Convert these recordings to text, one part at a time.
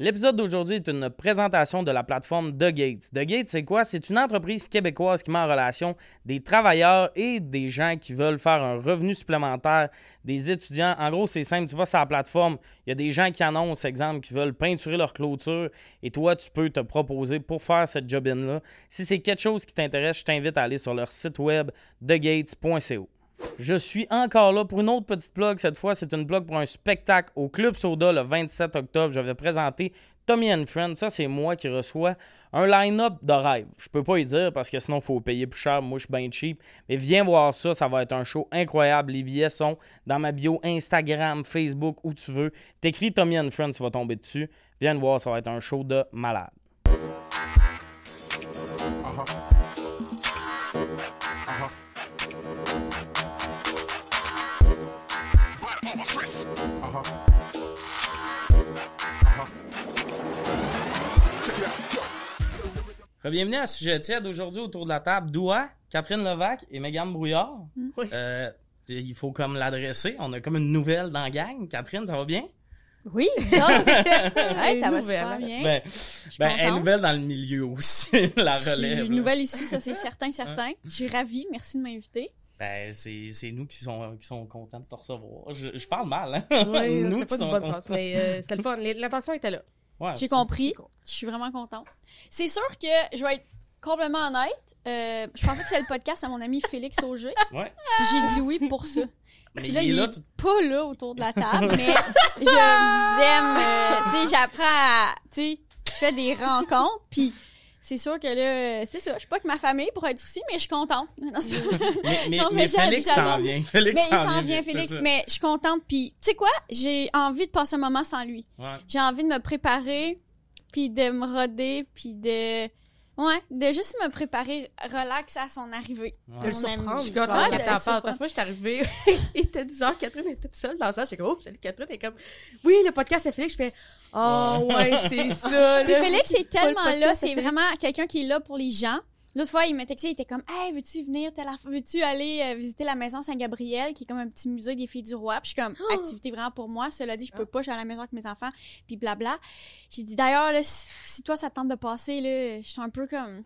L'épisode d'aujourd'hui est une présentation de la plateforme The Gates. The Gates, c'est quoi? C'est une entreprise québécoise qui met en relation des travailleurs et des gens qui veulent faire un revenu supplémentaire, des étudiants. En gros, c'est simple, tu vas sur la plateforme, il y a des gens qui annoncent, exemple, qui veulent peinturer leur clôture et toi, tu peux te proposer pour faire cette job-in-là. Si c'est quelque chose qui t'intéresse, je t'invite à aller sur leur site web, thegates.co. Je suis encore là pour une autre petite blog. Cette fois, c'est une blog pour un spectacle au Club Soda le 27 octobre. Je vais présenter Tommy and Friends. Ça, c'est moi qui reçois un line-up de rêve. Je peux pas y dire parce que sinon, il faut payer plus cher. Moi, je suis bien cheap. Mais viens voir ça. Ça va être un show incroyable. Les billets sont dans ma bio Instagram, Facebook, où tu veux. T'écris Tommy and Friends, tu vas tomber dessus. Viens voir. Ça va être un show de malade. bienvenue à Sujet tiède. Aujourd'hui, autour de la table, Doua, Catherine Levac et Megan Brouillard. Mm. Oui. Euh, il faut comme l'adresser. On a comme une nouvelle dans la gang. Catherine, ça va bien? Oui, ça, ouais, ça va super bien. Ben, ben nouvelle dans le milieu aussi, la relève. Une nouvelle ici, ça c'est certain, certain. Je suis ravie, merci de m'inviter. Ben, c'est nous qui sommes contents de te recevoir. Je, parle mal, hein? Oui, nous qui pas mais mais Euh, C'était le fun. L'intention était là. J'ai compris. Je suis vraiment contente. C'est sûr que je vais être complètement honnête. Euh, je pensais que c'était le podcast à mon ami Félix Auger. Ouais. J'ai dit oui pour ça. Puis là, il, est, pas là autour de la table, mais je vous aime. Euh, j'apprends à. Tu je fais des rencontres. Puis c'est sûr que là, euh, c'est ça. Je suis pas que ma famille pour être ici, mais je suis contente. Non, mais, mais, Félix s'en vient. Félix ben, il s'en vient, Félix. Mais je suis contente. Puis, tu sais quoi? J'ai envie de passer un moment sans lui. J'ai envie de me préparer, puis de me roder, puis de Ouais, de juste me préparer relax à son arrivée. De le surprendre. Je suis content qu'elle t'en parle. Parce que moi, je suis arrivée, il était 10h, Catherine était toute seule dans ça J'ai dit, oh, salut Catherine. Elle comme, oui, le podcast, c'est Félix. Je fais, oh, ouais, c'est ça. Puis Félix est tellement là. C'est vraiment quelqu'un qui est là pour les gens. L'autre fois, il m'a texté, il était comme Hey, veux-tu venir, veux-tu aller euh, visiter la maison Saint-Gabriel, qui est comme un petit musée des filles du roi? Puis je suis comme oh! activité vraiment pour moi. Cela dit, je peux ah. pas, je suis à la maison avec mes enfants, puis blabla. J'ai dit d'ailleurs, si toi ça tente de passer, là, je suis un peu comme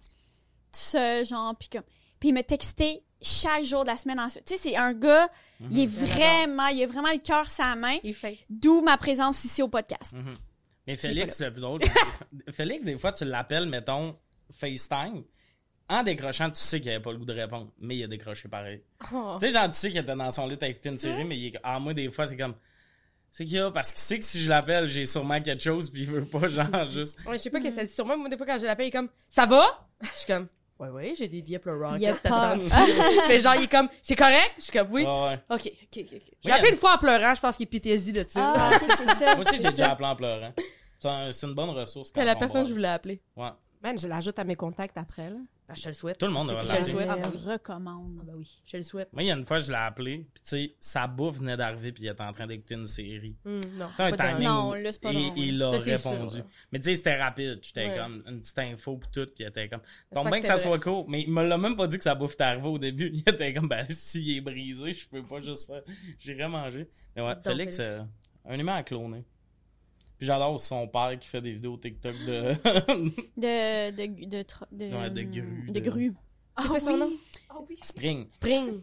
ce genre, puis comme. Puis il m'a texté chaque jour de la semaine ensuite. Tu sais, c'est un gars, mhm. il est vraiment, il a vraiment le cœur sa main. D'où ma présence ici au podcast. Mhm. Mais Félix, c'est Félix, des fois, tu l'appelles, mettons, FaceTime en décrochant, tu sais qu'il avait pas le goût de répondre, mais il a décroché pareil. Oh. Tu sais, genre, tu sais qu'il était dans son lit à écouter une série, mais il ah, moi, des fois, c'est comme. C'est qu'il y a, parce qu'il sait que si je l'appelle, j'ai sûrement quelque chose, puis il veut pas, genre, juste. Ouais, je sais pas qu'est-ce que ça dit sûrement moi, mais des fois, quand je l'appelle, il est comme, ça va? Je suis comme, ouais, ouais, j'ai des billets pour Mais genre, il est comme, c'est correct? Je suis comme, oui. Ok, ok, ok. J'ai appelé une fois en pleurant, je pense qu'il est PTSD de ça. Ah, c'est ça. Moi aussi, j'ai déjà appelé en pleurant. C'est une bonne ressource. Quand la personne, je voulais appeler. Ouais. je l'ajoute à mes contacts après, là. Ah, je te le souhaite. Tout le monde devrait l'appeler. Je, le souhaite. Ah, ah recommande. Ah, ben oui, je le souhaite. Moi, il y a une fois, je l'ai appelé, puis tu sais, sa bouffe venait d'arriver, puis il était en train d'écouter une série. Hmm, non, c'est un timing. Non, là, c'est pas Et il a répondu. mais tu sais, c'était rapide. J'étais comme une petite info, puis tout, puis il était comme. Tombe bien que, ça soit court, mais il me l'a même pas dit que sa bouffe était arrivée au début. Il était comme, ben, s'il est brisé, je peux pas juste faire. J'irai manger. Mais ouais, Félix, euh, un humain à cloner j'adore son père qui fait des vidéos TikTok de. de. de. de. Hum, de, de grue. De, grue. C'est ah oui. son nom? Ah Spring. Spring.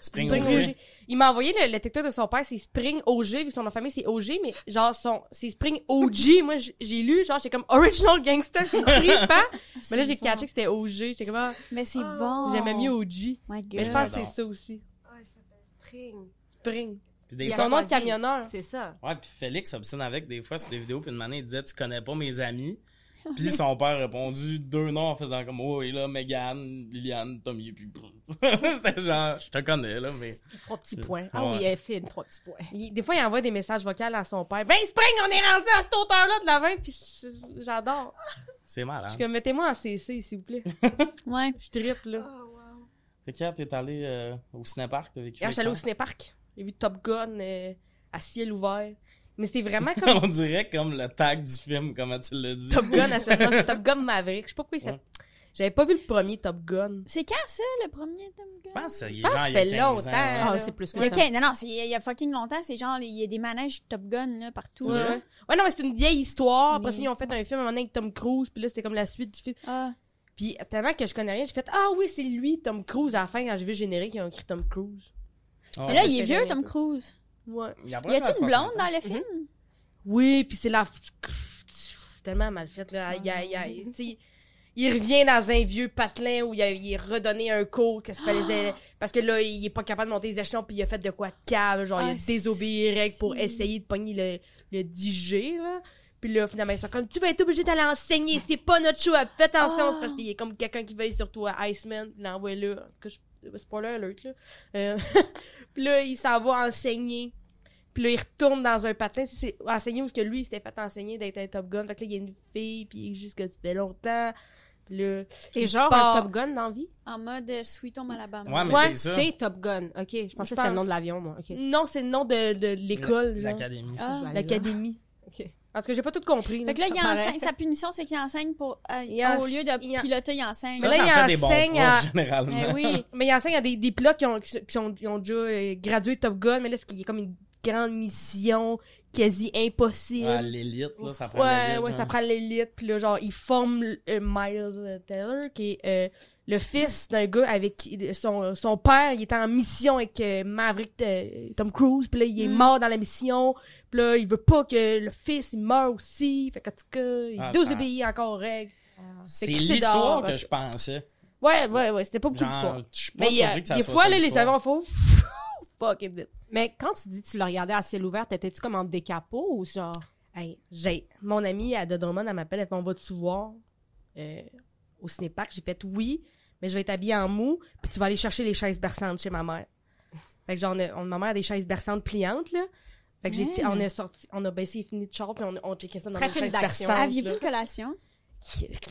Spring, Spring OG. Il m'a envoyé le, TikTok de son père, c'est Spring OG, vu que son nom famille c'est OG, mais genre son, c'est Spring OG. Moi, j'ai lu, genre, c'est comme Original Gangster, c'est trippant. mais là, j'ai catché que c'était OG. J'étais comme, ah, mais c'est bon. J'aimais mieux OG. My God. Mais je pense que c'est ça aussi. Ah, il s'appelle Spring. Spring. Puis des son nom de camionneur. C'est ça. Ouais, puis Félix s'obstine avec des fois sur des vidéos, puis une manière, il disait Tu connais pas mes amis. Puis son père a répondu deux noms en faisant comme Oh, et là, Megan, Liliane, Tommy, puis. C'était genre, je te connais, là, mais. Trois petits points. Ah oui, elle fait trois petits points. des fois, il envoie des messages vocaux à son père Ben, Spring, on est rendu à cette hauteur-là de la vin puis j'adore. C'est malin. Je suis mettez-moi en CC, s'il vous plaît. ouais. Je tripe, là. Oh, wow. Fait t'es allé euh, au cinépark t'as vécu. Je au cinépark. J'ai vu Top Gun euh, à ciel ouvert. Mais c'était vraiment comme. On dirait comme le tag du film, comment tu l'as dit. Top Gun à ciel ouvert. C'est Top Gun Maverick. Je sais pas pourquoi il J'avais pas vu le premier Top Gun. C'est quand ça, le premier Top Gun? Je pense que ça fait il y a longtemps. Ah, c'est plus que il y Non, non, il y a fucking longtemps. C'est genre, il y a des manèges Top Gun là, partout. Ouais. non, mais c'est une vieille histoire. parce qu'ils ont fait un film un moment avec Tom Cruise. Puis là, c'était comme la suite du film. Ah. Puis tellement que je connais rien, j'ai fait Ah oui, c'est lui, Tom Cruise, à la fin, quand j'ai vu le générique, ils ont écrit Tom Cruise. Ah, mais là, il est vieux, Tom Cruise. Ouais. Il y a-tu une blonde dans le film? Mhm. Oui, puis c'est la... tellement mal fait, là. Il, aïe il, revient dans un vieux patelin où il, a, est redonné un cours ah! parce que là, il est pas capable de monter les échelons, puis il a fait de quoi de cave, genre, il a ah, désobéi règles pour essayer de pogner le, le DJ, là. Puis là, finalement, ils sont comme, tu vas être obligé d'aller enseigner, c'est pas notre choix, fais attention, parce qu'il est comme quelqu'un qui veille sur toi, Iceman, l'envoie-le. Spoiler alert, là. Euh, puis là, il s'en va enseigner. Puis là, il retourne dans un patin. C'est enseigner où ce que lui, il s'était fait enseigner d'être un Top Gun. Fait que là, il y a une fille, puis juste que tu fais longtemps. Puis là. genre un Top Gun dans vie? En mode euh, Sweet Home Alabama. Ouais, mais ça. c'est c'était Top Gun. Ok, je pensais pense... que c'était le nom de l'avion, moi. Non, c'est le nom de, de l'école. L'académie. Ah. L'académie. Ok. Parce que j'ai pas tout compris. Donc que là, il enseigne, sa punition, c'est qu'il enseigne pour, euh, au lieu de il piloter, il enseigne. mais là, ça il en enseigne à... Généralement. Mais oui. mais il enseigne à des, pilotes qui ont, qui, sont, ont, déjà euh, gradué Top Gun, mais là, c'est qu'il y a comme une grande mission quasi impossible. Ouais, l'élite, là, ça prend l'élite. Ouais, ouais, ça hein. prend l'élite. Puis là, genre, ils forment euh, Miles Taylor, qui est le fils d'un gars avec son, son père, il était en mission avec euh, Maverick euh, Tom Cruise, puis là, il est mm. mort dans la mission, puis là, il veut pas que le fils, il meure aussi, fait qu'en tout cas, il ah, obéir encore règles. Ah. C'est l'histoire que je pensais. Ouais, ouais, ouais, c'était pas beaucoup d'histoire. Mais il y que ça des fois, là, les savants font fucking Mais quand tu dis que tu l'as regardé à ciel ouvert, t'étais-tu comme en décapot ou genre? Hey, j'ai, mon amie à Dodoman, elle m'appelle, elle fait, on va te voir? Euh, au cinépark. J'ai fait oui, mais je vais être habillée en mou, puis tu vas aller chercher les chaises berçantes chez ma mère. Fait que genre, ma mère a des chaises berçantes pliantes, là. Fait que j'ai, mmh. on a sorti, on a baissé fini de char, puis on, on checkait ça dans les chaises berçantes. Aviez-vous une collation?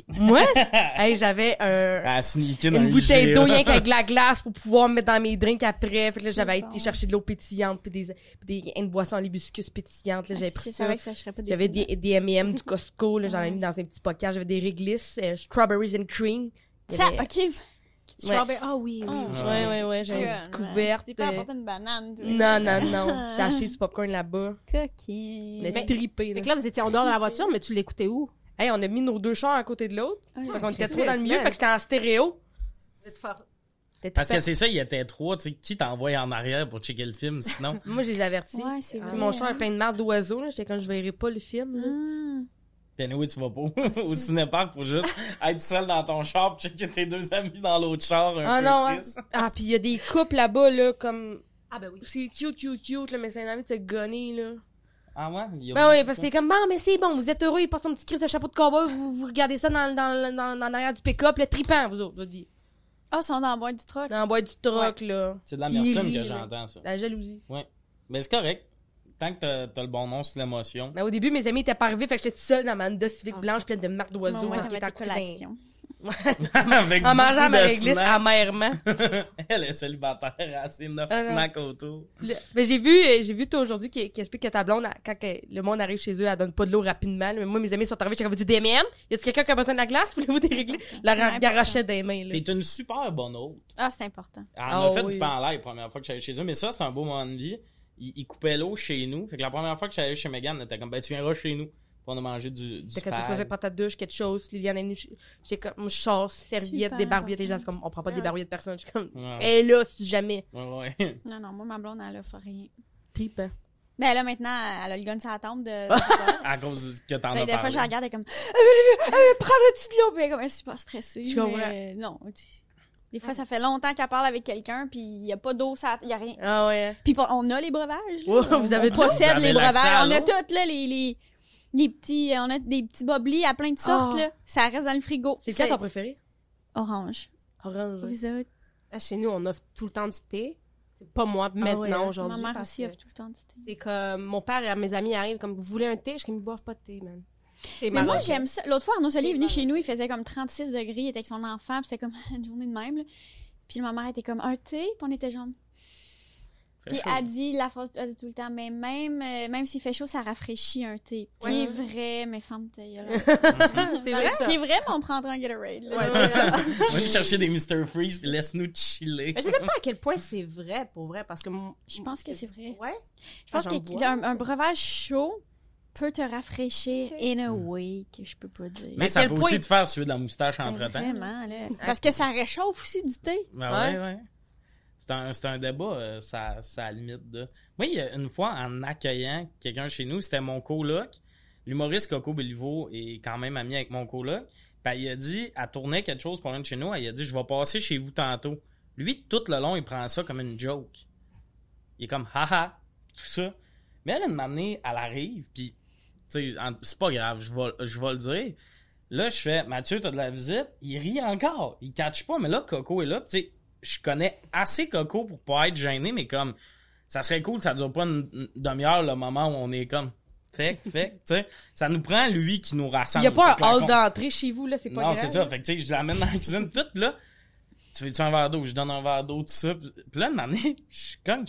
Moi, j'avais un, une bouteille d'eau avec de la glace pour pouvoir mettre dans mes drinks après. Fait que là, j'avais été chercher de l'eau pétillante puis des, des une boisson à l'hibiscus pétillante. Là, j'avais ah, J'avais des, des M&M du Costco. Là, j'en ai mis dans un petit pocket. J'avais des réglisses, euh, strawberries and cream. Ça, ok. Strawberry, ah oui, oui. Ah. Ouais, ouais, ouais, j'avais une petite couverte. T'es pas euh. apporté une banane, Non, non, non. J'ai acheté du popcorn là-bas. OK. Mais tripé. Fait que là, vous étiez en dehors de la voiture, mais tu l'écoutais où? Hey, on a mis nos deux chars à côté de l'autre. Ah, parce qu'on était trop dans le milieu, parce que c'était en stéréo. Vous êtes fort. Parce que c'est ça, il y était trois. Tu sais, qui t'envoie en arrière pour checker le film, sinon? Moi, je les avertis. Mon chat hein. est plein de marre d'oiseaux. J'étais quand je verrai pas le film. Là. Ben tu vas pas ah, au cinépark pour juste être seul dans ton char pour checker tes deux amis dans l'autre char. ah non, hein. Ah, puis il y a des couples là-bas, là, comme... Ah ben oui. C'est cute, cute, cute, mais c'est un ami de se gonner, là. Ah ouais? ben oui, parce que t'es comme, bon, mais c'est bon, vous êtes heureux, il porte son petit crise de chapeau de cowboy, vous, vous regardez ça dans, dans, dans, l'arrière du pick-up, le tripant, vous autres, vous Ah, oh, c'est dans la bois du truck. Dans du truck, là. C'est de l'amertume que j'entends, ça. La jalousie. Oui. Mais c'est correct. Tant que t'as, as le bon nom, c'est l'émotion. Mais ben, au début, mes amis étaient pas arrivés, fait que j'étais seule dans ma Honda Civic ah. blanche pleine de marques d'oiseaux parce qu'ils en collation. en mangeant ma réglisse amèrement. elle est célibataire, elle a ses neuf ah snacks autour. mais j'ai vu, j'ai vu toi aujourd'hui qui, explique que ta blonde, quand le monde arrive chez eux, elle donne pas de l'eau rapidement. Mais moi, mes amis sont arrivés, j'ai du DMM. Y a-t-il quelqu'un qui a besoin de la glace? Voulez-vous dérégler La garochette des mains. T'es une super bonne hôte. Ah, c'est important. Elle a ah fait du pain en la première fois que j'allais chez eux. Mais ça, c'est un beau moment de vie. Ils, coupaient l'eau chez nous. Fait que la première fois que j'allais chez Megan, elle était comme, ben, tu viendras chez nous on a mangé du, du Quand des supposé prendre douche, quelque chose, Liliane j'ai comme, je serviette, des barbillettes, les gens comme, on prend pas des barbillettes de personne. Je suis comme, et là, si jamais. Ouais, ouais. non, non, moi, ma blonde, elle a rien. Tripe. mais Ben là, maintenant, elle a le gun sur la de. à cause que t'en as. Des fois, je regarde, elle est comme, ah, ah, prends-tu de l'eau? Ben, comme, je suis pas stressée. Je comprends. Mais, euh, non, des fois, ça fait longtemps qu'elle parle avec quelqu'un, puis il n'y a pas d'eau, il n'y a rien. Ah ouais. Puis on a les breuvages. Là. vous avez on possède les breuvages. On a toutes, là, les, les, des petits, euh, on a des petits boblis à plein de sortes, ah. là. Ça reste dans le frigo. C'est lequel ton préféré? Orange. Orange. Ah, chez nous, on offre tout le temps du thé. C'est pas moi ah hein? maintenant, aujourd'hui. Ma mère aussi offre tout le temps du thé. C'est comme, mon père et mes amis arrivent comme, vous voulez un thé? Je ne comme, boire pas de thé, man. Mais moi, j'aime ça. L'autre fois, Arnaud Solé est venu chez nous, il faisait comme 36 degrés, il était avec son enfant, puis c'était comme une journée de même. Puis ma mère était comme un thé, puis on était genre. Puis elle dit la phrase, dit tout le temps, mais même, euh, même s'il fait chaud, ça rafraîchit un thé. C'est vrai, mais femme mhm. c'est vrai. Qui vrai, mais on prendra un Gatorade. Ouais, on va aller chercher des Mr. Freeze, puis laisse-nous chiller. Je ne sais même pas à quel point c'est vrai, pour vrai, parce que. Je pense que c'est vrai. Ouais. Je pense qu'un breuvage chaud peut te rafraîchir in a way que je peux pas dire. Mais ça peut aussi te faire suer de la moustache entre temps. Vraiment, là. Parce que ça réchauffe aussi du thé. Ben ouais, ouais. C'est un, débat, ça, euh, limite. De... Moi, il y a une fois, en accueillant quelqu'un chez nous, c'était mon coloc. L'humoriste Coco beliveau est quand même ami avec mon coloc. Puis ben, il a dit, elle tournait quelque chose pour l'un de chez nous, il a dit, je vais passer chez vous tantôt. Lui, tout le long, il prend ça comme une joke. Il est comme, haha, tout ça. Mais elle, une à à arrive, puis, tu sais, c'est pas grave, je vais, je vais le dire. Là, je fais, Mathieu, t'as de la visite. Il rit encore. Il catch pas, mais là, Coco est là, tu sais, je connais assez Coco pour pas être gêné, mais comme ça serait cool, ça dure pas une, demi-heure le moment où on est comme. Fait, fait, tu sais, ça nous prend lui qui nous rassemble. Il y a pas un hall d'entrée chez vous là, c'est pas Non, c'est ça. Fait que tu sais, je l'amène dans la cuisine toute, là. Tu veux tu un verre d'eau, je donne un verre d'eau tout ça. Puis là, de je suis comme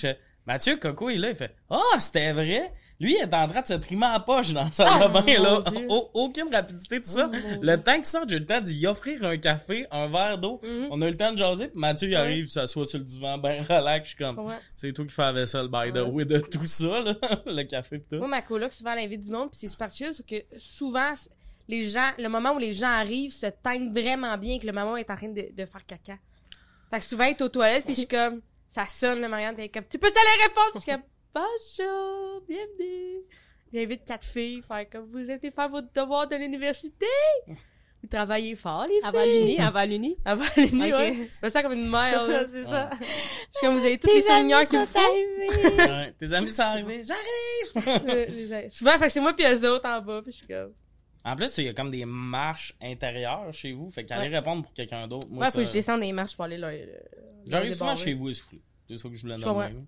Mathieu Coco est là, il fait "Ah, oh, c'était vrai." Lui, il est en train de se trimer en poche dans sa ah, là. aucune rapidité, tout ça. Oh, le temps qu'il sorte, j'ai le temps d'y offrir un café, un verre d'eau. Mm-hmm. On a eu le temps de jaser, puis Mathieu, il arrive, il s'assoit sur le divan, ben relax. Je suis comme, c'est toi qui fais la vaisselle, by the way, de tout ça, là. le café, pis tout. Moi, ma coloc, souvent, elle invite du monde, puis c'est super chill, c'est que souvent, les gens, le moment où les gens arrivent se teignent vraiment bien que le maman est en train de, faire caca. Fait que souvent, elle est aux toilettes, puis je suis comme, ça sonne, le Marianne, comme, tu peux aller répondre? je suis comme, Bonjour, bienvenue. J'invite quatre filles à faire comme vous êtes faire votre devoir de l'université. Vous travaillez fort, les filles. Avant l'uni, avant l'uni. Avant l'uni, okay. Je me comme une mère, c'est ça. Je suis comme, vous avez tous les seniors qui vous font. arrivés! tes amis sont arrivés. J'arrive! Euh, souvent, c'est moi puis les autres en bas, je suis comme... En plus, il y a comme des marches intérieures chez vous. Fait qu'aller ouais. répondre pour quelqu'un d'autre. Moi, ouais, ça... faut que je descende des marches pour aller là. Euh, J'arrive souvent chez vous essoufflé. C'est ça que je voulais nommer.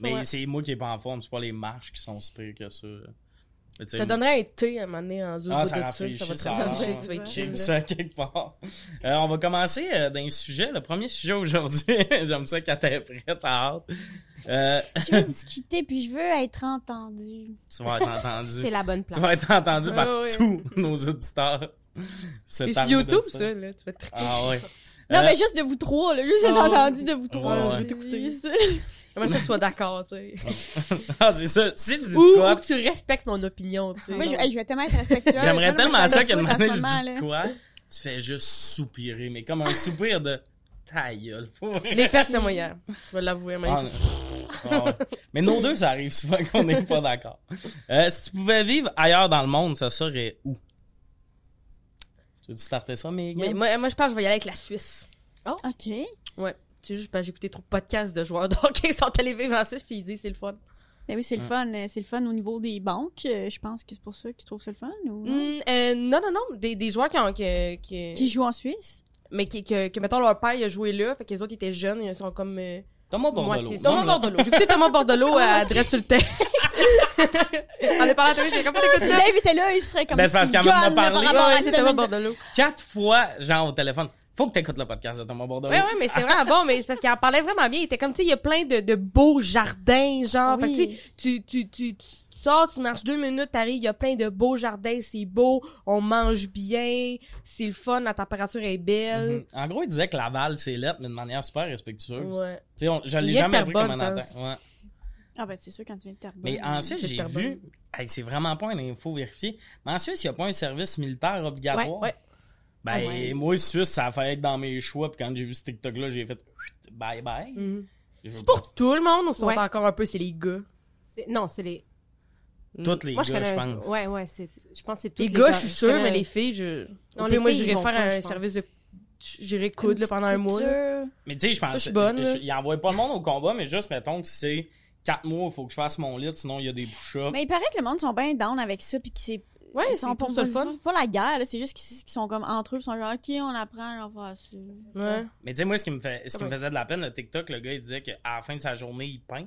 Mais c'est moi qui n'ai pas en forme, c'est pas les marches qui sont si que ça. Je te donnerais un thé à un moment donné en zoo ah, ça, de ça va J'ai vu ça quelque part. Euh, on va commencer euh, d'un sujet. Le premier sujet aujourd'hui, j'aime ça quand t'es prête à hâte. Euh, je veux discuter puis je veux être entendu. Tu vas être entendu. C'est la bonne place. Tu vas être entendu par ah tous nos auditeurs. C'est YouTube, ça. là. Tu vas être Ah ouais. Non, mais juste de vous trois, Juste oh. être ah entendu de vous trois. Je vais t'écouter. Comment ça, tu sois d'accord, tu sais. ah, c'est ça. Si tu dis quoi. Ou que tu respectes mon opinion, tu sais. Moi, je, vais tellement être respectueux. J'aimerais tellement ça que un moment donné, je dis quoi. Tu fais juste soupirer, mais comme un soupir de taille. Les fêtes, c'est moyen. Je vais l'avouer, même. Ah, ah, mais nos deux, ça arrive souvent qu'on n'est pas d'accord. Euh, si tu pouvais vivre ailleurs dans le monde, ça serait où? Tu veux starter ça, mais, mais moi, moi, je pense que je vais y aller avec la Suisse. Oh. OK. Ouais. C'est juste parce j'ai écouté trop de podcasts de joueurs de qui sont allés vivre en Suisse, puis ils disent c'est le fun. Ben oui, c'est le fun. Euh, c'est le fun au niveau des banques. Euh, je pense que c'est pour ça qu'ils trouvent ça le fun. Mm, euh, non, non, non. Des, des joueurs qui, qui, jouent en Suisse. Mais qui, que, que, mettons, leur père, il a joué là. Fait que les autres, étaient jeunes. Ils sont comme. Euh... Thomas Bordelot. Thomas Bordelot. J'ai écouté Thomas Bordelot à Drette sur le On est parlé à comme ça. Si Dave était là, il serait comme ben, parce qu'elle Par à Thomas Bordelot. Quatre fois, genre, au téléphone. Faut que écoutes le podcast de Thomas Bordeaux. Oui, ouais, mais c'était vraiment bon, mais parce qu'il en parlait vraiment bien. Il était comme, tu sais, il y a plein de, beaux jardins, genre. Fait que, tu, tu, tu, tu, sors, tu marches deux minutes, t'arrives, il y a plein de beaux jardins, c'est beau, on mange bien, c'est le fun, la température est belle. Mhm. En gros, il disait que Laval, c'est l'être, mais de manière super respectueuse. Ouais. Tu sais, je l'ai jamais appris comme un Ouais. Ah ben c'est sûr quand tu viens de Terrebonne. Mais ensuite j'ai vu, c'est vraiment pas une info vérifiée. Mais ensuite il n'y a pas un service militaire obligatoire. Ben, moi ah ouais. moi, Suisse, ça a fait être dans mes choix. Puis quand j'ai vu ce TikTok-là, j'ai fait bye bye. Mm. C'est pour tout le monde ou sont ouais. encore un peu, c'est les gars? Non, c'est les. Mm. Toutes les gars, je, pense. Ouais, je pense c'est tous les, gars. Les gars, je suis sûre, mais les filles, je. Non, les filles, moi, j'irais faire un service de. J'irais coudre pendant un mois. Mais tu sais, je pense. Ça, je suis bonne. Ils envoie pas le monde au combat, mais juste, mettons que c'est. 4 mois, il faut que je fasse mon lit, sinon il y a des bouchons Mais il paraît que le monde sont bien down avec ça, puis que c'est Ouais, c'est sont pour, le fun. Pas la guerre, c'est juste qu'ils sont comme entre eux, ils sont genre, OK, on apprend, on va ouais. Mais dis moi, ce qui me faisait de la peine, le TikTok, le gars, il disait qu'à la fin de sa journée, il peint.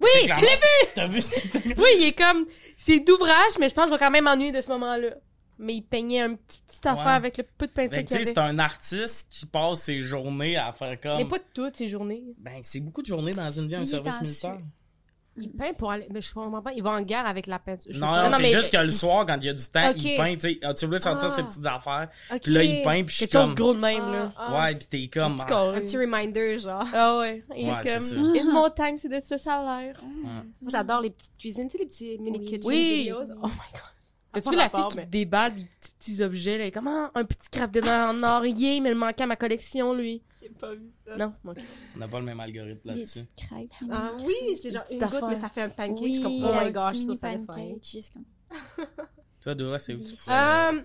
Oui, je l'ai vu! T'as vu ce oui, il est comme, c'est d'ouvrage, mais je pense que je vais quand même m'ennuyer de ce moment-là. Mais il peignait un petit, affaire avec le peu de peinture qu'il avait. C'est un artiste qui passe ses journées à faire comme. Mais pas toutes ses journées. Ben, c'est beaucoup de journées dans une vie, un service militaire. Il peint pour aller. Mais je comprends pas. Il va en guerre avec la peinture. non, non, c'est juste que le soir, quand il y a du temps, il peint. sais. tu veux sortir ah. ces ses petites affaires. Puis là, il peint. Puis Quelque chose comme... gros de même, là. Ah, ah, ouais, puis t'es comme. Un, petit, reminder, genre. Ah ouais. Il ouais, est comme. Une montagne, c'est de ça, ça a l'air. J'adore les petites cuisines. Tu sais, les petits mini oui. oui. Oh my god. T'as-tu la fille qui déballe des petits, petits objets, là, comme ah, un petit craft en or, mais il manquait à ma collection, lui. J'ai pas vu ça. Non, okay. On n'a pas le même algorithme là-dessus. Hein. Ah oui, c'est genre une goutte, mais ça fait un pancake. je comprends. Oh my gosh, ça, ça pancake, Toi, Dora, c'est où tu um,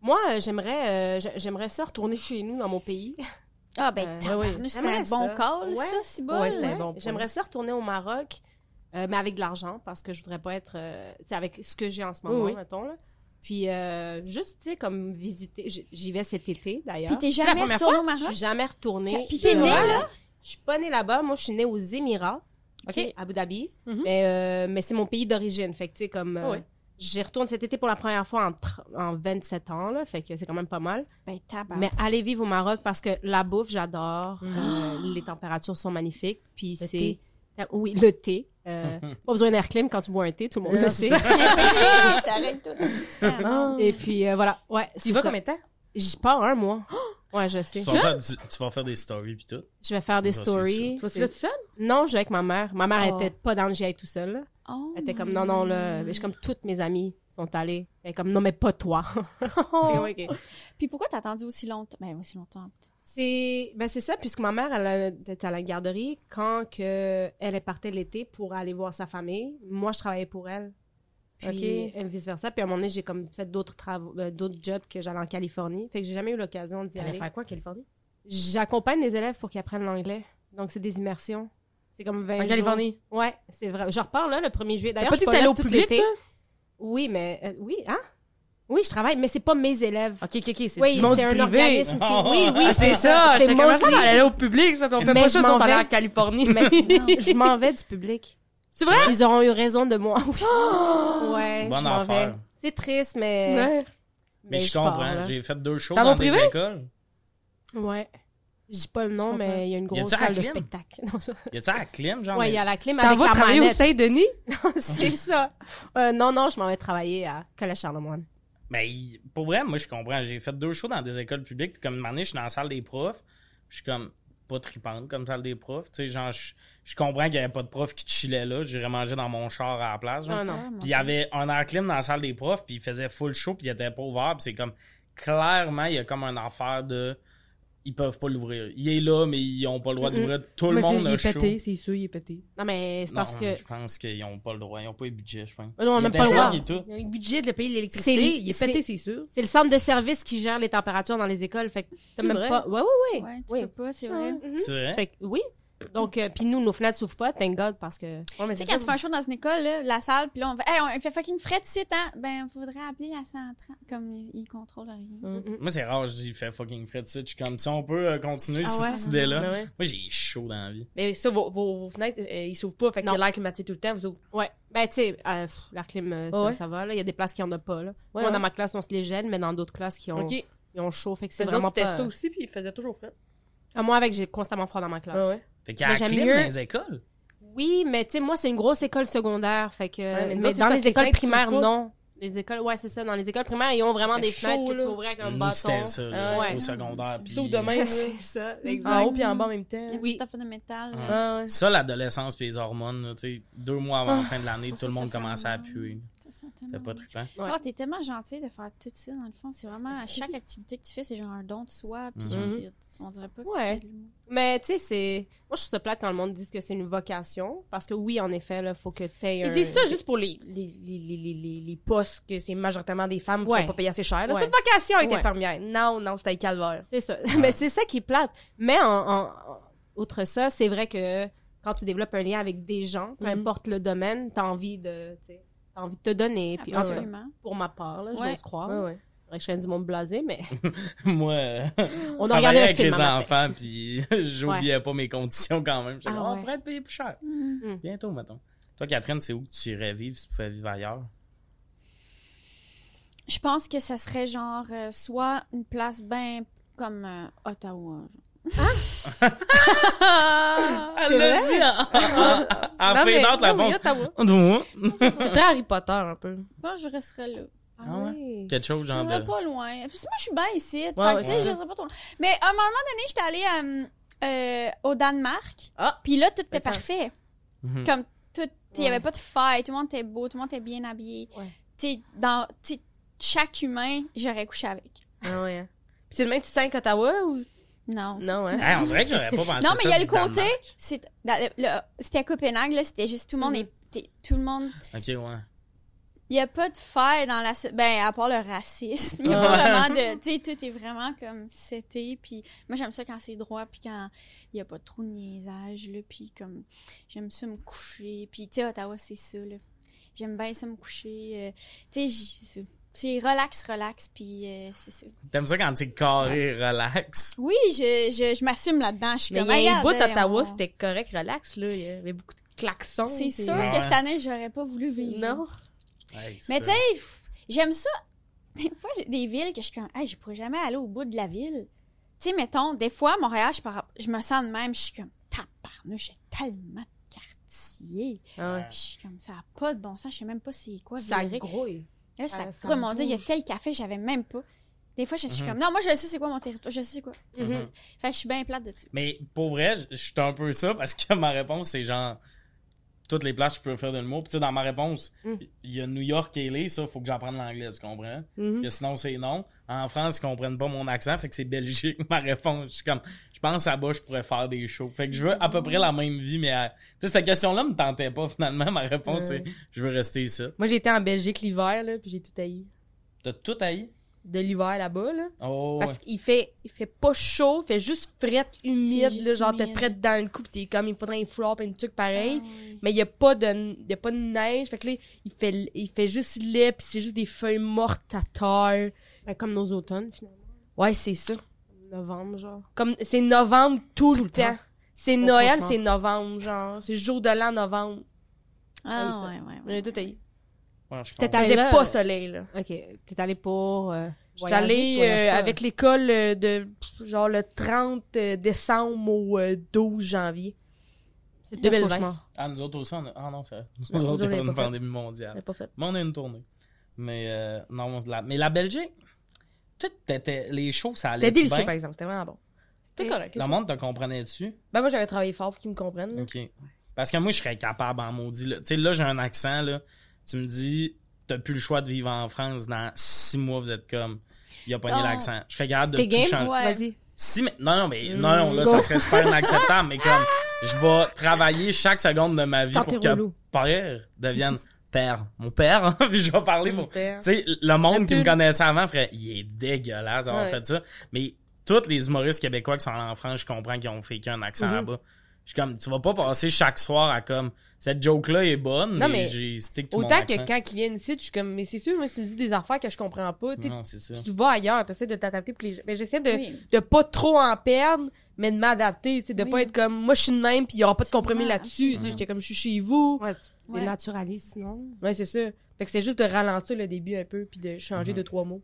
Moi, euh, j'aimerais, j'aimerais ça retourner chez nous, dans mon pays. Ah ben, euh, oui. c'était un bon call, ça, si bon. c'était un bon J'aimerais ça retourner au Maroc. Euh, mais avec de l'argent, parce que je voudrais pas être, euh, tu sais, avec ce que j'ai en ce moment, mettons, là. Puis, euh, juste, tu sais, comme visiter, j'y vais cet été, d'ailleurs. Puis t'es jamais, retournée au Maroc? Je suis jamais retournée. Puis t'es née là? Je suis pas née là-bas. Moi, je suis née aux Émirats, à Abu Dhabi. Mhm. Mais, mais c'est mon pays d'origine. Fait que, tu sais, comme... Oh, j'y retourne cet été pour la première fois en, en 27 ans, là, fait que c'est quand même pas mal. Ben, Mais allez vivre au Maroc parce que la bouffe, j'adore. Mhm. les températures sont magnifiques. Puis c'est euh, oui, le thé. Euh, pas besoin d'air clim quand tu bois un thé, tout le monde le, sait. ça arrête tout. Et puis euh, voilà, ouais. Tu vas combien de temps? J'y pars un mois. Ouais, je sais. Tu vas, faire, faire des stories puis tout. Je vais faire des stories. Tu vas tout seul? Non, je vais avec ma mère. Ma mère oh. était pas dans le GI tout seul. Oh. elle était comme non non là, je suis comme toutes mes amies sont allées. Elle est comme non mais pas toi. Oh. Puis pourquoi t'as attendu aussi longtemps? Ben aussi longtemps. C'est ben c'est ça, puisque ma mère, elle était à la garderie quand que elle partait l'été pour aller voir sa famille. Moi, je travaillais pour elle. Puis, OK. vice-versa. Puis à un moment donné, j'ai comme fait d'autres travaux, euh, d'autres jobs que j'allais en Californie. Fait que j'ai jamais eu l'occasion d'y aller. faire quoi en Californie? J'accompagne les élèves pour qu'ils apprennent l'anglais. Donc, c'est des immersions. C'est comme 20 En Californie? Ouais, c'est vrai. Je repars là le 1er juillet. D'ailleurs, tu tu allée au public, Oui, mais... Euh, oui, hein? Oui, je travaille, mais c'est pas mes élèves. OK, OK, OK. C'est oui, c'est un organisme qui... Ah. Oui, oui, ah, c'est ça. C'est comme ça aller au public, ça. On fait pas ça, on la en Californie. Mais je m'en vais du public. C'est vrai? Ils auront eu raison de moi. Oh! ouais, je m'en vais. C'est triste, mais... Ouais. Mais, je, comprends. J'ai fait deux shows dans, des écoles. Ouais. Je dis pas le nom, mais il y a une grosse salle de spectacle. y a-tu la clim, genre? Ouais, il y a la clim avec la manette. travailler au Saint-Denis? c'est ça. Euh, non, non, je m'en vais travailler à Collège Charlemagne. Mais ben, pour vrai, moi, je comprends. J'ai fait deux shows dans des écoles publiques. comme une année, je suis dans la salle des profs. Je suis comme pas tripante comme salle des profs. Tu sais, genre, je, comprends qu'il n'y avait pas de prof qui chillait là. J'irais manger dans mon char à la place. Genre. Ah, ah, non. Puis il y avait un air clim dans la salle des profs. Puis il faisait full show. Puis il était pas ouvert. Puis c'est comme, clairement, il y a comme un affaire de ils peuvent pas l'ouvrir. Il est là, mais ils ont pas le droit d'ouvrir. Tout le monde a chaud. Il est pété, c'est sûr, il est pété. Non, mais c'est parce que. Je pense qu'ils ont pas le droit. Ils ont pas le budget, je pense. Ah non, même pas le droit. Ils ont le budget de payer l'électricité. Il est pété, c'est sûr. C'est le centre de service qui gère les températures dans les écoles. Fait que t'as même pas. Ouais, ouais, ouais. Ouais, peux pas, c'est vrai. C'est vrai. Fait oui, donc, euh, puis nous, nos fenêtres s'ouvrent pas, thank God, parce que. tu sais, quand tu fais un show dans une école, là, la salle, puis là, on fait fucking frais de site, hein? Ben, faudrait appeler la 130. Comme, ils contrôlent rien. Mm, mm. Moi, c'est rare, je dis, il fait fucking frais de site. Je suis comme, si on peut euh, continuer ah sur cette idée-là. Ben moi, j'ai chaud dans la vie. Mais ça, vos, vos, fenêtres, euh, ils s'ouvrent pas, fait que l'air climatisé tout le temps, vous Ouais. Ben, tu sais, euh, l'air clim, ça, va, là. Il y a des places qui en ont pas, là. Moi, dans ma classe, on se les gêne, mais dans d'autres classes qui ont. Ils ont chaud, fait que c'est vraiment pas... ça aussi, puis il faisait toujours frais. Ah, moi, avec, j'ai constamment froid dans ma classe. Fait qu'il y a la clim dans les écoles. Oui, mais tu sais, moi, c'est une grosse école secondaire. Fait que, dans les écoles primaires, non. Les écoles, ouais, c'est ça. Dans les écoles primaires, ils ont vraiment des fenêtres que tu ouvrais avec un bâton. C'était ça, ah au secondaire. Puis... au c'est ça. Ah en haut puis en bas en même temps. Oui. Ah ça, l'adolescence puis les hormones, tu deux mois avant la fin de l'année, tout le monde commençait à puer ça pas Oh, t'es tellement gentil de faire tout ça, dans le fond. C'est vraiment à chaque activité que tu fais, c'est genre un don de soi. Puis mhm. on dirait pas que Mais tu sais, c'est. Moi, je trouve ça plate quand le monde dit que c'est une vocation. Parce que oui, en effet, il faut que t'aies. Ils disent ça juste pour les, les, les, les, les postes que c'est majoritairement des femmes qui sont pas payées assez cher. C'est une vocation être fermière Non, non, c'était calvaire. C'est ça. Mais c'est ça qui est plate. Mais en, outre ça, c'est vrai que quand tu développes un lien avec des gens, peu mhm. importe le domaine, tu as envie de envie de te donner. Puis, Absolument. pour ma part, là, j'ose croire. Je suis du monde blasé, mais. Moi, on a regardé avec les enfants, puis j'oubliais pas mes conditions quand même. J'étais ah, on pourrait te payer plus cher. Mm-hmm. Mm. Bientôt, mettons. Toi, Catherine, c'est où que tu irais vivre si tu pouvais vivre ailleurs? Je pense que ça serait genre euh, soit une place bien comme euh, Ottawa. Ah! Elle l'a dit en, en, en non, la bombe. C'est Harry Potter, un peu. Moi je resterai là. Ah ouais. Oui. Quelque chose, genre. Je de... pas loin. Parce que moi, je suis bien ici. Ouais, ouais, je sais pas trop. Mais à un moment donné, j'étais allée euh, euh, au Danemark. Ah, Puis là, tout était parfait. Comme tout. Il y avait pas de faille. Tout le monde était beau. Tout le monde était bien habillé. T'sais, dans, t'sais, chaque humain, j'aurais couché avec. Ah ouais. Puis c'est le même que tu sens Ottawa ou non. Non, hein? pas pensé Non, mais il y a le côté, c'était à Copenhague, là, c'était juste tout le monde mm-hmm. tout le monde. OK, ouais. Il n'y a pas de faille dans la, ben, à part le racisme. Il n'y a pas vraiment de, tu sais, tout est vraiment comme c'était, puis moi, j'aime ça quand c'est droit, puis quand il n'y a pas trop de niaisage, là, puis comme, j'aime ça me coucher, puis tu sais, Ottawa, c'est ça, là. J'aime bien ça me coucher, euh, tu sais, c'est relax, relax, puis euh, c'est ça. T'aimes ça quand c'est carré, relax? Oui, je, je, m'assume là-dedans. Je suis Mais comme, il y a un bout d'Ottawa, c'était correct, relax, là. Il y avait beaucoup de klaxons. C'est sûr ah que cette année, j'aurais pas voulu vivre. Non. Mais tu sais, j'aime ça. Des fois, j'ai des villes que je suis comme, hey, je pourrais jamais aller au bout de la ville. Tu sais, mettons, des fois, à Montréal, je, je me sens de même, je suis comme, tabarnouche, j'ai tellement de quartiers. Ah je suis comme, ça n'a pas de bon sens, je sais même pas c'est quoi. Ça grouille ça, euh, mon Dieu, il y a tel café, j'avais même pas. Des fois, je suis mm-hmm. comme, non, moi, je sais c'est quoi mon territoire, je sais quoi. Mm-hmm. Fait que je suis bien plate de dessus. Mais pour vrai, je suis un peu ça parce que ma réponse, c'est genre, toutes les places, je pourrais faire de l'humour. Puis, tu sais, dans ma réponse, mm. il y a New York et LA, ça, faut que j'apprenne l'anglais, tu comprends? Mm-hmm. Parce que sinon, c'est non. En France, ils comprennent pas mon accent, fait que c'est Belgique, ma réponse. Je suis comme, je pense à bas, je pourrais faire des shows. Fait que je veux à peu près la même vie, mais tu sais, cette question-là me tentait pas, finalement. Ma réponse, c'est, je veux rester ici. Moi, j'étais en Belgique l'hiver, là, puis j'ai tout haï. T'as tout haï? de l'hiver là-bas. Là. Oh, Parce qu'il fait, il fait pas chaud, il fait juste frette, humide. là, genre, t'es prête dans le coup, pis t'es comme, il faudrait un flop pis un truc pareil. Ah, Mais il y a pas de, pas de neige. Fait que là, il fait, il fait juste lait pis c'est juste des feuilles mortes à terre. Ben, comme nos automnes, finalement. Ouais, c'est ça. Novembre, genre. Comme, c'est novembre tout, le temps. C'est Noël, c'est novembre, genre. C'est jour de l'an, novembre. Ah, ouais, ouais, ouais, est T'étais T'es allé pas euh, soleil, là. OK. T'es allé pour. Euh, J'étais allé euh, avec l'école de genre le 30 décembre au 12 janvier. C'est 2020. Ah, nous autres aussi, on a... Ah non, c'est Nous autres, une pandémie mondiale. Pas Mais on a une tournée. Mais non, la... mais la Belgique, tu sais, les shows, ça allait C'était délicieux, par exemple. C'était vraiment bon. C'était correct. Le monde te comprenait dessus? Ben moi, j'avais travaillé fort pour qu'ils me comprennent. OK. Parce que moi, je serais capable en maudit. Tu sais, là, j'ai un accent, là. Tu me dis, t'as plus le choix de vivre en France dans six mois, vous êtes comme, il a pas ni l'accent. Je regarde de T'es game? Si, non, non, mais, non, là, ça serait super inacceptable, mais comme, je vais travailler chaque seconde de ma vie pour que père devienne père, mon père, puis je vais parler mon tu le monde qui me connaissait avant ferait, il est dégueulasse d'avoir fait ça, mais tous les humoristes québécois qui sont allés en France, je comprends qu'ils ont fait qu'un accent mm-hmm. là-bas suis comme, tu vas pas passer chaque soir à comme, cette joke-là est bonne, non, mais, j'ai stick tout Autant que quand ils viennent ici, je suis comme, mais c'est sûr, moi, si tu me dis des affaires que je comprends pas, tu vas ailleurs, tu essaies de t'adapter Mais j'essaie de, pas trop en perdre, mais de m'adapter, tu de pas être comme, moi, je suis de même, puis il y aura pas de compromis là-dessus, tu j'étais comme, je suis chez vous. les naturalistes c'est ça. Fait que c'est juste de ralentir le début un peu, puis de changer mm-hmm. de trois mots.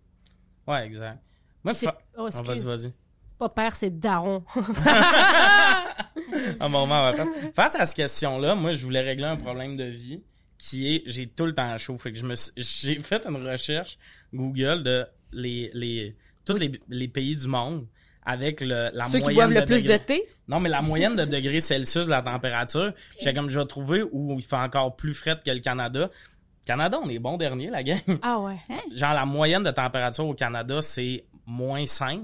Ouais, exact. Moi, c'est. Oh, ah, vas-y, vas-y. C'est pas père, c'est daron. un moment, Face à cette question-là, moi, je voulais régler un problème de vie qui est j'ai tout le temps chaud. Fait que je me j'ai fait une recherche Google de les, les tous les, pays du monde avec le, la Ceux moyenne qui boivent de le plus de thé? Non, mais la moyenne de degrés Celsius de la température. J'ai comme je trouvé où il fait encore plus frais que le Canada. Canada, on est bon dernier, la gang. Ah ouais. Hein? Genre, la moyenne de température au Canada, c'est moins 5.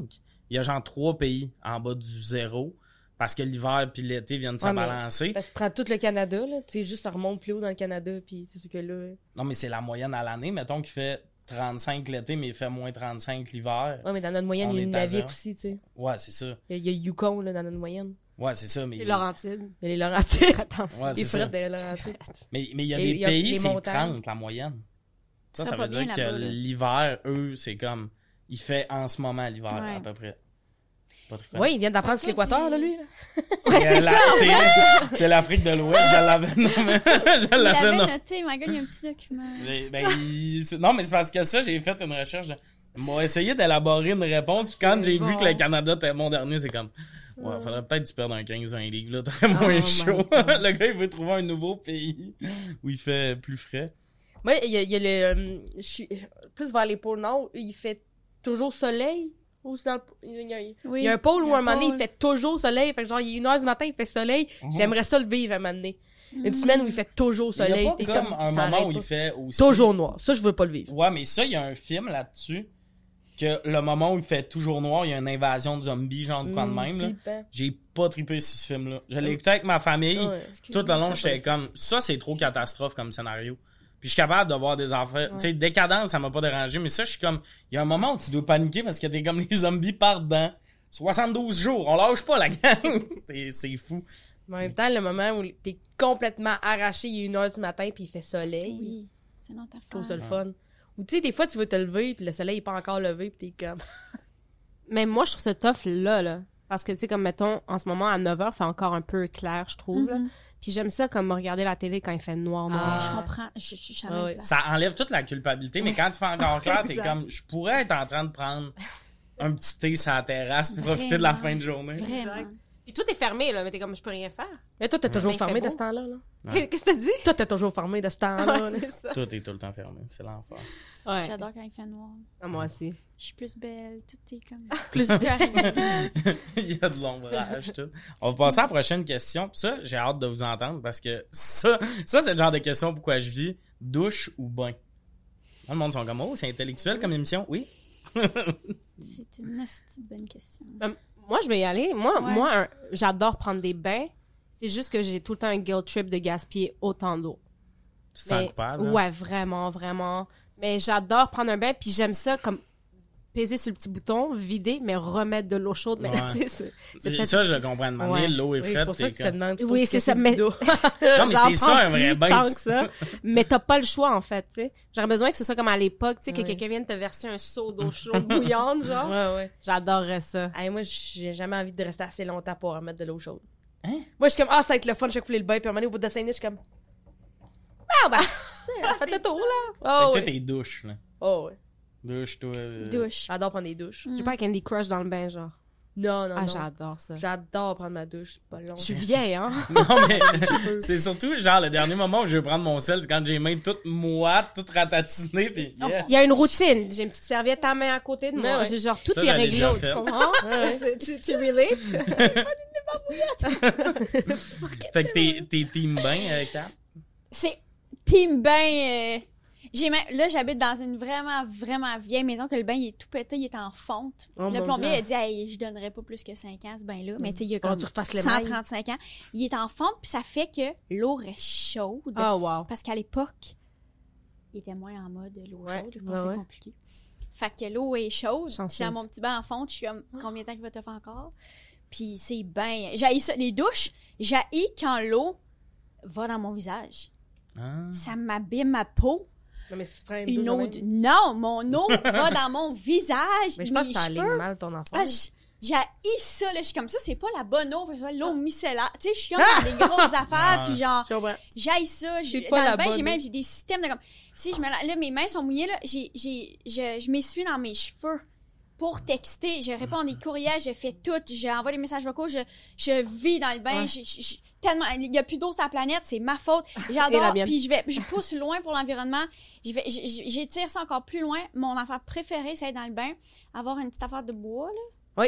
Il y a genre trois pays en bas du zéro parce que l'hiver puis l'été viennent se balancer. Parce que prends tout le Canada, là, tu sais, juste ça remonte plus haut dans le Canada, puis c'est ce que là. Non, mais c'est la moyenne à l'année, mettons, qu'il fait 35 l'été, mais il fait moins 35 l'hiver. Oui, mais dans notre moyenne, il y a une navire aussi, tu sais. Ouais, c'est ça. Il y a, Yukon, dans notre moyenne. Ouais, c'est ça, mais... Les Laurentides. les Laurentides, attention. Ouais, les ça. Laurentides. mais, mais il y a des pays, c'est 30, la moyenne. Ça, ça, veut dire que l'hiver, eux, c'est comme... Il fait en ce moment l'hiver, à peu près. Oui, il vient d'apprendre sur ah, l'Équateur, là, lui. c'est l'Afrique de l'Ouest, je l'avais nommé. je l'avais noté, ma gueule, il y a un petit document. Ben, Non, mais c'est parce que ça, j'ai fait une recherche. Moi, essayé d'élaborer une réponse. Quand j'ai vu que le Canada était mon dernier, c'est comme. Ouais, faudrait peut-être que tu perdes un 15-20 livres, là. T'aurais ah, moins chaud. le gars, il veut trouver un nouveau pays où il fait plus frais. Moi, il y a, le. Euh, je suis plus vers les pôles Nord, il fait toujours soleil. Il y, a, un pôle où un, un moment donné, il fait toujours soleil. Fait genre, il est une heure du matin, il fait soleil. Mhm. J'aimerais ça le vivre un moment donné. Une mhm. semaine où il fait toujours soleil. Il comme, un moment où il fait Toujours noir. Ça, je veux pas le vivre. Ouais, mais ça, il y a un film là-dessus que le moment où il fait toujours noir, il y a une invasion de zombies, genre quoi de hmm, même. J'ai pas trippé sur ce film-là. Je l'ai écouté avec ma famille. Tout le long, j'étais comme... Ça, c'est trop catastrophe comme scénario. Puis je suis capable d'avoir des affaires. Tu sais, décadence, ça m'a pas dérangé. Mais ça, je suis comme, il y a un moment où tu dois paniquer parce que t'es comme les zombies par dedans. 72 jours, on lâche pas la gang. c'est fou. Mais en même temps, le moment où t'es complètement arraché, il est une heure du matin puis il fait soleil. Oui, c'est dans ta Je trouve le fun. Ou tu sais, des fois, tu veux te lever puis le soleil n'est pas encore levé puis t'es comme. mais moi, je trouve ce tough là, là. Parce que, tu sais, comme mettons, en ce moment, à 9h, fait encore un peu clair, je trouve. là. Mm-hmm. Puis j'aime ça comme regarder la télé quand il fait noir, ah. je comprends. Je, suis Ça enlève toute la culpabilité, mais quand tu fais encore clair, t'es comme, je pourrais être en train de prendre un petit thé sur la terrasse pour profiter de la fin de journée. Vraiment. Puis tout est fermé, là, mais t'es comme, je peux rien faire. Mais toi, t'es toujours ben, fermé de ce temps-là. Là. Qu'est-ce que t'as dit? Toi, t'es toujours fermé de ce temps là. Tout est tout le temps fermé, c'est l'enfer. J'adore quand il fait noir. Ah, moi aussi. Je suis plus belle, tout est comme plus belle. il y a de l'ombrage, tout. On va passer à la prochaine question. Puis ça, j'ai hâte de vous entendre parce que ça, ça c'est le genre de question pourquoi je vis douche ou bain. Le monde sont comme oh, c'est intellectuel comme émission, oui. c'est une bonne question. Ben, moi, je vais y aller. Moi, moi, j'adore prendre des bains. C'est juste que j'ai tout le temps un guilt trip de gaspiller autant d'eau. Tu te sens coupable? Ouais, vraiment, vraiment. Mais j'adore prendre un bain, puis j'aime ça comme peser sur le petit bouton, vider, mais remettre de l'eau chaude. Mais c'est ça, je comprends de L'eau est oui, c'est pour ça que tu te demandes. Oui, c'est ça. Mais... non, mais c'est ça, un vrai bain. que ça. mais t'as pas le choix, en fait. J'aurais besoin que ce soit comme à l'époque, que quelqu'un vienne te verser un seau d'eau chaude bouillante, genre. Ouais, ouais. J'adorerais ça. Hey, moi, j'ai jamais envie de rester assez longtemps pour remettre de l'eau chaude. Hein? Moi, je suis comme, ah, ça va être le fun, je vais couler le bain, puis à un au bout de la minutes, je suis comme, ah, ben, ah. faites le tour, là. Oh, Fait que oh, toi, t'es douche, là. Oh, ouais. Douche, toi. Euh, douche. J'adore prendre des douches. J'ai pas Candy Crush dans le bain, genre. Non, non, Ah, non. j'adore ça. J'adore prendre ma douche. C'est pas long. Je suis vieille, hein? Non, mais c'est surtout, genre, le dernier moment où je vais prendre mon sel, c'est quand j'ai les mains toutes moites, toutes ratatinées, oh, Il y a une routine. J'ai une petite serviette à main à côté de moi. Ouais, Genre, tout est réglé, tu comprends? tu, relives? Fait que t'es, t'es team bain, avec ça C'est puis ben, là, j'habite dans une vraiment, vraiment vieille maison que le bain, il est tout pété, il est en fonte. Oh le plombier, a dit, hey, je donnerais pas plus que 5 ans ce bain-là. Mais mm. tu sais, il y a comme 135 ans. Il est en fonte, puis ça fait que l'eau reste chaude. Ah, Parce qu'à l'époque, il était moins en mode l'eau chaude. Je pense compliqué. Fait que l'eau est chaude. J'ai mon petit bain en fonte, je suis comme, combien de temps il va te faire encore? Puis c'est bien... j'ai Les douches, j'ai quand l'eau va dans mon visage. Ah. Ça m'abîme ma peau. Non, mais c'est une, Non, mon eau va dans mon visage. Mais je pense mes que t'as mal ton enfant. Ah, ça, là. Je suis comme ça, c'est pas la bonne eau. L'eau ah. micellaire. Tu sais, je suis comme dans des grosses affaires, puis ah, genre, j'ai ça. Je, dans le bain, j'ai même des systèmes de comme. Si je me là, mes mains sont mouillées, là, j'ai, j'ai, je, je m'essuie dans mes cheveux pour texter. Je réponds à des courriels, je fais tout, j'envoie des messages vocaux, je, je vis dans le bain, je, tellement il n'y a plus d'eau sur la planète, c'est ma faute. J'adore puis je vais je pousse loin pour l'environnement. Je vais j'étire ça encore plus loin. Mon affaire préférée c'est dans le bain, avoir une petite affaire de bois là. Oui.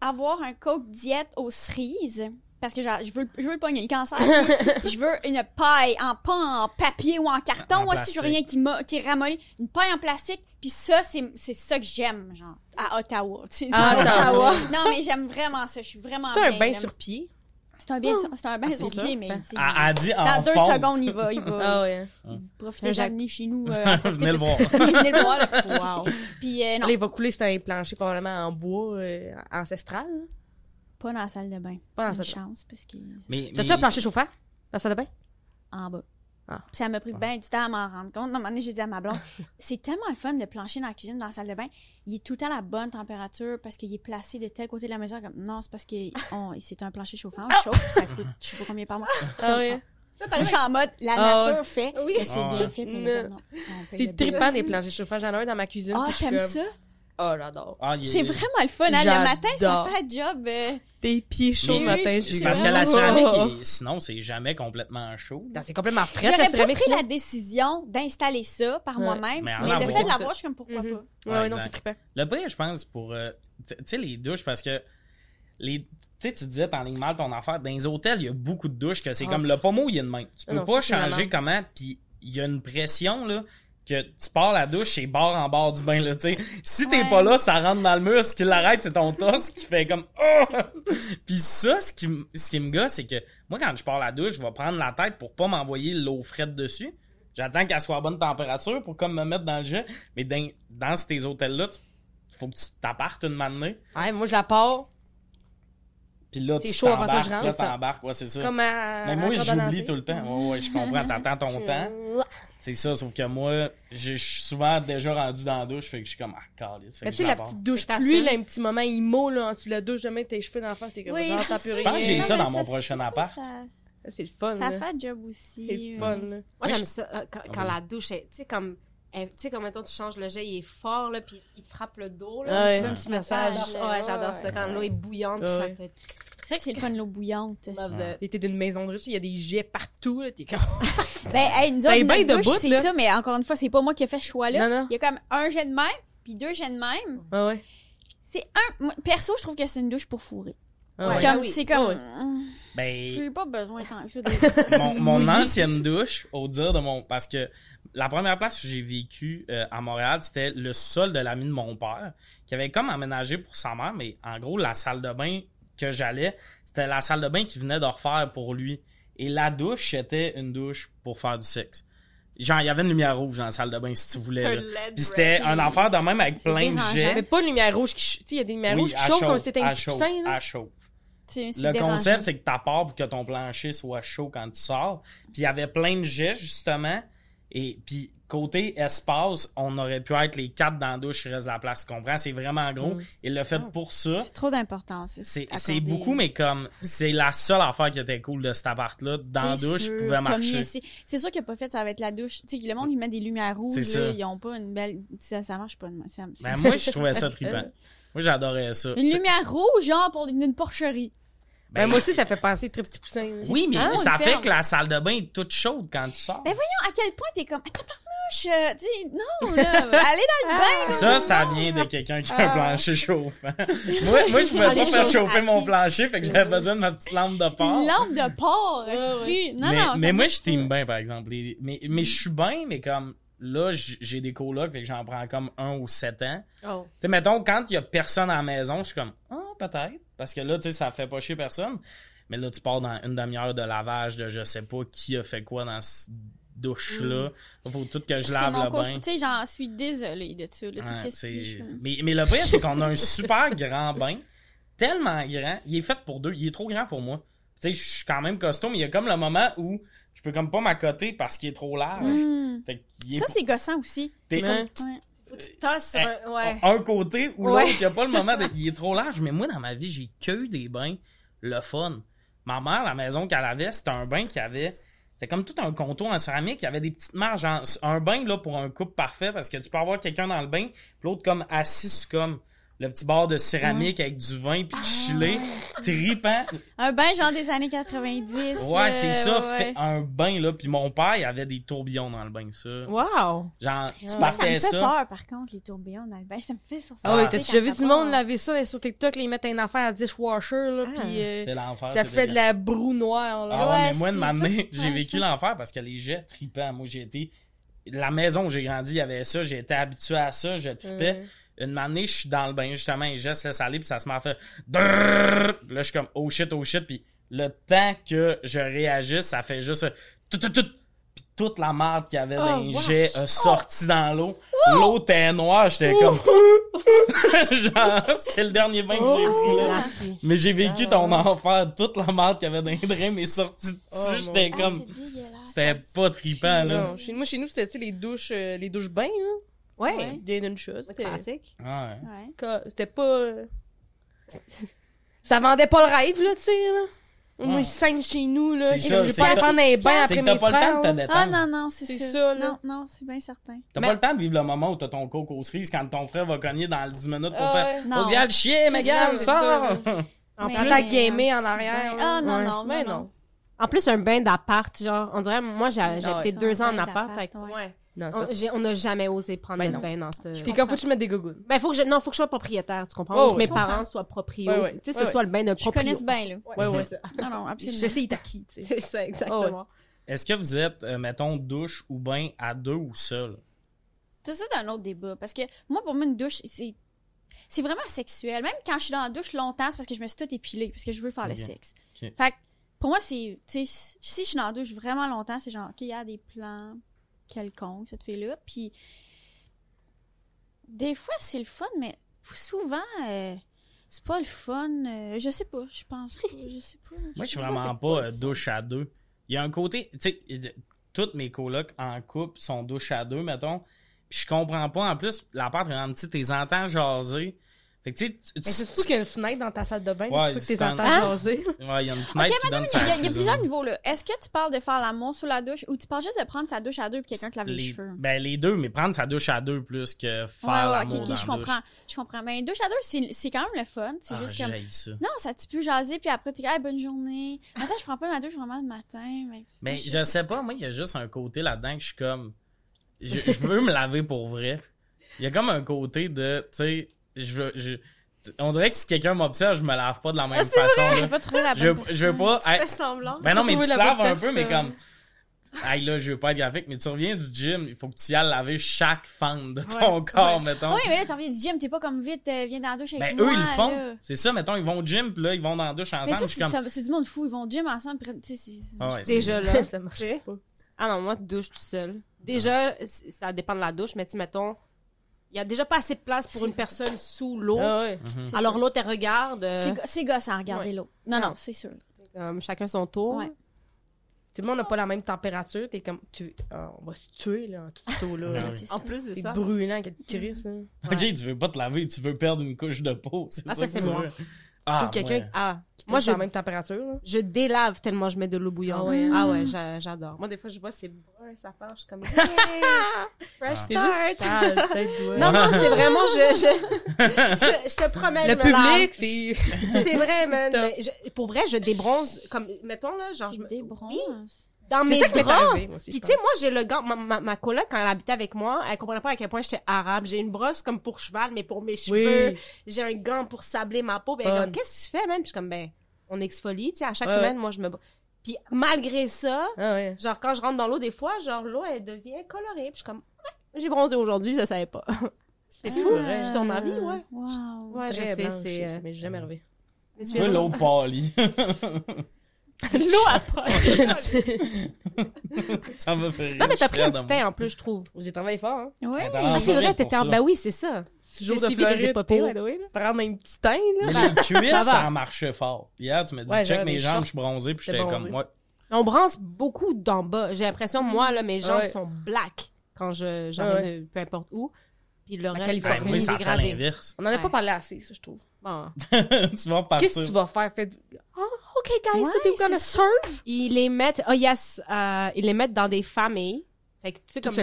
Avoir un coke diète aux cerises parce que je veux, je veux le pogner, le cancer. je veux une paille en pas en papier ou en carton. aussi moi, je veux rien qui, qui ramollit, une paille en plastique. Puis ça, c'est ça que j'aime, genre, à Ottawa. à ah, Ottawa. non, mais j'aime vraiment ça. Je suis vraiment C'est un bain sur pied? C'est un bien, c'est un bien, ah, mais ben, dans deux secondes, il va, il va. Ah ouais. Hein. profitez, chez nous. Euh, venez le voir. venez le voir. Puis euh, non. il va couler sur un plancher probablement en bois euh, ancestral. Pas dans la salle de bain. Pas dans la salle. de chance parce que. Mais, T'as-tu un plancher chauffant dans la salle de bain? En bas. Ah. Puis ça m'a pris ah. bien du temps à m'en rendre compte. Non, un moment j'ai dit à ma blonde, c'est tellement le fun de plancher dans la cuisine, dans la salle de bain. Il est tout le temps à la bonne température parce qu'il est placé de tel côté de la mesure. Comme, non, c'est parce que c'est un plancher chauffant, chaud, ça coûte je sais pas combien par mois. Ah oui. je suis en mode, la ah nature fait que c'est bien fait. C'est trippant des planchers chauffants. J'en ai un dans ma cuisine. Ah, j'aime ça? Oh, j'adore. Ah, c'est vraiment le fun. Hein. Le matin, ça fait job. Euh. Tes pieds chauds le matin, j'ai Parce que la céramique, sinon, c'est jamais complètement chaud. C'est complètement frais, J'avais pris la décision d'installer ça par moi-même, Mais le fait de la l'avoir, je suis comme pourquoi mhm. pas. Ouais, non, c'est trippant. Le prix, je pense, pour. Euh, tu sais, les douches, parce que. Les, tu sais, tu disais, t'enlignes mal ton affaire. Dans les hôtels, il y a beaucoup de douches que c'est ah. comme le pommeau, il y a une main. Tu ah peux pas changer comment, puis il y a une pression, là que tu pars la douche et barre en barre du bain là, tu sais. Si t'es pas là, ça rentre dans le mur, ce qui l'arrête, c'est ton tosse qui fait comme oh! Puis ça ce qui me gâte c'est que moi quand je pars la douche, je vais prendre la tête pour pas m'envoyer l'eau frette dessus. J'attends qu'elle soit à bonne température pour comme me mettre dans le jeu, mais dans, ces hôtels là, faut que tu t'appartes une matinée. Ouais, moi je la pars puis là, tu t'embarques, là, t'embarques, ouais, c'est ça. Comme Mais moi, j'oublie tout le temps. Ouais, ouais, je comprends, t'attends ton temps. C'est ça, sauf que moi, je suis souvent déjà rendu dans la douche, fait que je suis comme, ah, calice. Mais tu sais, la petite douche pluie, un petit moment immo, là, en dessous la douche, jamais tes cheveux dans la face, t'es comme, oui, t'as plus rien. Je pense j'ai ça dans mon prochain appart. C'est le fun, Ça fait job aussi. C'est le euh. fun, Moi, j'aime ça, euh, quand ah, la douche est, tu sais, comme eh, tu sais, comme maintenant tu changes le jet, il est fort, là, puis il te frappe le dos, là. Tu veux un petit massage. Ouais, j'adore ça. Quand l'eau est bouillante, puis ça te. C'est vrai que c'est le fun, l'eau bouillante. il t'es d'une maison de riche, il y a des jets partout, là, t'es comme. ben, hey, nous autres, douche, c'est ça, mais encore une fois, c'est pas moi qui ai fait ce choix-là. Il y a comme un jet de même, puis deux jets de même. ouais. C'est un. Perso, je trouve que c'est une douche pour fourrer. Ah comme, comme. Ben, j'ai pas besoin tant que ça. mon, ancienne douche, au dire de mon. Parce que la première place que j'ai vécu euh, à Montréal, c'était le sol de l'ami de mon père, qui avait comme aménagé pour sa mère, mais en gros, la salle de bain que j'allais, c'était la salle de bain qu'il venait de refaire pour lui. Et la douche, c'était une douche pour faire du sexe. Genre, il y avait une lumière rouge dans la salle de bain, si tu voulais. c'était un affaire de même avec plein de jets. Mais pas de lumière rouge qui... Tu il y a des lumières rouges qui chauffent comme c'était un À chauffe le concept, c'est que tu pour que ton plancher soit chaud quand tu sors. Puis il y avait plein de jets, justement. Et puis, côté espace, on aurait pu être les quatre dans la douche, reste la place. Tu comprends? C'est vraiment gros. Il mm. l'a fait ah. pour ça. C'est trop d'importance. C'est beaucoup, mais comme, c'est la seule affaire qui était cool de cet appart-là. Dans la douche, je pouvais marcher. C'est sûr qu'il n'a pas fait ça avec la douche. Tu sais, le monde, il met des lumières rouges. ils ont pas une belle. Ça, marche pas. Ben, moi, je trouvais ça trippant. Moi, j'adorais ça. Une lumière rouge, genre, pour une porcherie. Ben, ben, moi aussi, ça fait penser très petit poussin. Oui, mais ah, ça fait que la salle de bain est toute chaude quand tu sors. Ben voyons, à quel point t'es comme, attends, tu euh, dis, non, là, allez dans le bain. Ça, ça vient de quelqu'un qui a un ah. plancher chauffant. moi, moi, je pouvais pas faire chauffer mon plancher, fait que j'avais besoin de ma petite lampe de porc. Une lampe de porc, ouais, Non, mais, non, mais moi, je t'aime bien, par exemple. mais, mais je suis bien, mais comme, là, j'ai des colocs, fait que j'en prends comme un ou sept ans. Oh. Tu sais, mettons, quand il y a personne à la maison, je suis comme, ah, oh, peut-être. Parce que là, tu sais, ça fait pas chier personne. Mais là, tu pars dans une demi-heure de lavage de je sais pas qui a fait quoi dans cette douche-là. Il mm. Faut tout que je lave le bain. Tu sais, j'en suis désolée de ça. mais, le pire, c'est qu'on a un super grand bain. Tellement grand. Il est fait pour deux. Il est trop grand pour moi. Tu sais, je suis quand même costaud, mais il y a comme le moment où je peux comme pas m'accoter parce qu'il est trop large. Mm. ça, c'est gossant aussi. T'es un, côté ou l'autre. Il n'y a pas le moment de. Il est trop large, mais moi, dans ma vie, j'ai que des bains le fun. Ma mère, la maison qu'elle avait, c'était un bain qui avait. C'était comme tout un contour en céramique. Il y avait des petites marges. un bain, là, pour un couple parfait, parce que tu peux avoir quelqu'un dans le bain, l'autre, comme assis, comme le petit bar de céramique avec du vin puis du ah. chilé, tripant. Un bain genre des années 90. Ouais, euh, c'est ça, un bain là, puis mon père, il avait des tourbillons dans le bain ça. Wow. Genre tu ouais. ça me fait peur par contre les tourbillons dans le bain, ça me fait sur ça. Ah oui, t'as vu du monde laver ça sur TikTok, les mettre un affaire à dishwasher là ah. puis euh, l'enfer. Ça fait de la broue noire là. Ah ouais, mais moi de ma j'ai vécu l'enfer parce que les jets tripants, moi j'ai été la maison où j'ai grandi, il y avait ça, j'étais habitué à ça, je tripais. Une manée, je suis dans le bain, justement, il j'ai laisse aller, puis ça se met à Là, je suis comme, oh shit, oh shit, puis le temps que je réagisse, ça fait juste. Tout, tout, tout. Puis toute la merde qu'il y avait dans les jets a sorti dans l'eau. L'eau était noire, j'étais comme. Genre, c'est le dernier bain que j'ai pris là. Mais j'ai vécu ton enfer, toute la merde qu'il y avait dans les drains m'est sortie dessus, j'étais comme. C'était pas trippant, là. moi, chez nous, c'était, tu les douches, les douches bains, hein? Oui, d'une chose. C'était classique. ouais. C'était pas. ça vendait pas le rêve, là, tu sais, là. On est cinq chez nous, là. Je vais pas prendre un bain après mes frères. pas le temps de Ah non, non, c'est ça. là. Non, non, c'est bien certain. T'as pas le temps de vivre le moment où t'as ton coco aux cerises quand ton frère va cogner dans 10 minutes pour ah faire « On bien le chier, mais gars, ça... En plus, ta gamer hein, en arrière. Ah non, non, mais non. En plus, un bain d'appart, genre, on dirait, moi, j'ai été deux ans en appart avec... Ouais. Non, on, n'a jamais osé prendre le ben bain dans ce. T'es quand faut que tu mettes des gougounes. Ben, faut que je, non, faut que je sois propriétaire, tu comprends? que mes parents soient propriétaires. Tu sais, ce soit le bain de Je Tu connais ce bain, là. Ouais, ouais. C'est ça. Non, ah non, absolument. J'essaie Itaki, tu sais. C'est ça, exactement. Ah Est-ce que vous êtes, euh, mettons, douche ou bain à deux ou seul? C'est ça un autre débat. Parce que moi, pour moi, une douche, c'est. C'est vraiment sexuel. Même quand je suis dans la douche longtemps, c'est parce que je me suis tout épilée, parce que je veux faire le sexe. Fait que, pour moi, c'est. Si je suis dans la douche vraiment longtemps, c'est genre, OK, il y a des plans, quelconque, cette fille-là. Puis, des fois, c'est le fun, mais souvent, euh, c'est pas le fun. Euh, je sais pas, je pense pas, je sais pas. Moi, je suis vraiment pas, euh, douche à deux. Il y a un côté, tu sais, toutes mes colocs en couple sont douche à deux, mettons. Puis je comprends pas. En plus, la est vraiment petite, t'es entends jaser. Fait que tu sais. Mais c'est-tu qu'il y a une fenêtre dans ta salle de bain? Ouais, c'est-tu que t'es train de jaser? Ouais, il y a une fenêtre qui Il y, a, plusieurs niveaux, là. Est-ce que tu parles de faire l'amour sous la douche ou tu parles juste de prendre sa douche à deux et quelqu'un te lave les, cheveux? Ben, les deux, mais prendre sa douche à deux plus que faire ouais, l'amour Ok, dans je comprends. Je comprends. Mais ben, une douche à deux, c'est quand même le fun. C'est ah, juste comme. Ça. Non, ça, te peut jaser puis après, t'es, hey, bonne journée. Attends, je prends pas ma douche vraiment le matin. Mais, ben, je, sais pas, moi, il y a juste un côté là-dedans que je suis comme. je veux me laver pour vrai. Il y a comme un côté de, tu sais je, je on dirait que si quelqu'un m'observe, je me lave pas de la même ah, façon. Vrai, Pas trouver la je, je veux pas. Tu ben non, mais tu te laves un peu, mais comme. Aïe là, je veux pas être graphique, mais tu reviens du gym, il faut que tu y ailles laver chaque fente de ton corps, mettons. Oui, mais là, tu reviens du gym, t'es pas comme vite, euh, viens dans la douche avec moi. Ben, eux, ils le font. C'est ça, mettons, ils vont au gym, puis là, ils vont dans la douche ensemble. c'est du monde fou, ils vont au gym ensemble, tu Déjà, là, ça marche pas. Ah non, moi, douche tout seul. Déjà, ah. ça dépend de la douche, mais tu mettons, il n'y a déjà pas assez de place pour une personne sous l'eau. Ah mhm. Alors l'autre, elle regarde. Euh. C'est, go- c'est à regarder l'eau. Non, non, ah. c'est sûr. chacun son tour. Tout le monde n'a pas la même température. T'es comme, tu, ah, on va se tuer, là, tout ce là En plus de c'est brûlant, qu'il y a Ok, tu veux pas te laver, tu veux perdre une couche de peau. C'est ça, c'est moi. Ah, ah, moi, je, la même température. Je délave tellement je mets de l'eau bouillante. Ah ouais, hein? ah j'adore. Moi, des fois, je vois c'est bruns, ça part, comme Fresh ah. start! non, non, c'est vraiment, je, je, je, te promets, Le public, c'est... c'est vrai, man. Mais pour vrai, je débronze, comme, mettons, là, genre... je me... débronze? dans mes bras, Puis tu sais, moi, j'ai le gant. Ma, ma, ma coloc, quand elle habitait avec moi, elle comprenait pas à quel point j'étais arabe. J'ai une brosse comme pour cheval, mais pour mes cheveux. J'ai un gant pour sabler ma peau. Ben, elle qu'est-ce que tu fais, même? Puis je suis comme, ben, on exfolie. Tu sais, à chaque semaine, moi, je me... Puis malgré ça, ah, genre, quand je rentre dans l'eau, des fois, genre, l'eau, elle devient colorée. Puis je suis comme, ouais, j'ai bronzé aujourd'hui, je savais pas. C'est fou. Je suis dans ma ouais. Wow. Ouais, Très je sais, c'est... Euh, mais jamais rêvé. Tu l'eau pâle. L'eau à Ça me fait rire. Non, mais t'as pris un petit teint en plus, je trouve. J'ai travaillé fort, hein. Ouais. Ah, c'est vrai, t'étais en. Bah oui, c'est ça. J'ai suivi des épopées, Prendre un petit teint, là. Mais les cuisses, ça, ça marchait fort. Hier, tu m'as dit, check mes jambes, je suis bronzé, puis j'étais comme, ouais. On bronze beaucoup d'en bas. J'ai l'impression, moi, là, mes jambes sont black quand je, j'arrive ouais. peu importe où puis le reste, ben, Californie, ça On n'en a pas parlé assez, ça, je trouve. tu vas partir. Qu'est-ce que tu vas faire? fait Oh, ah, OK, guys, ouais, so gonna surf? Ils les mettent, oh yes, euh, ils les mettent dans des familles. Fait que, tu comme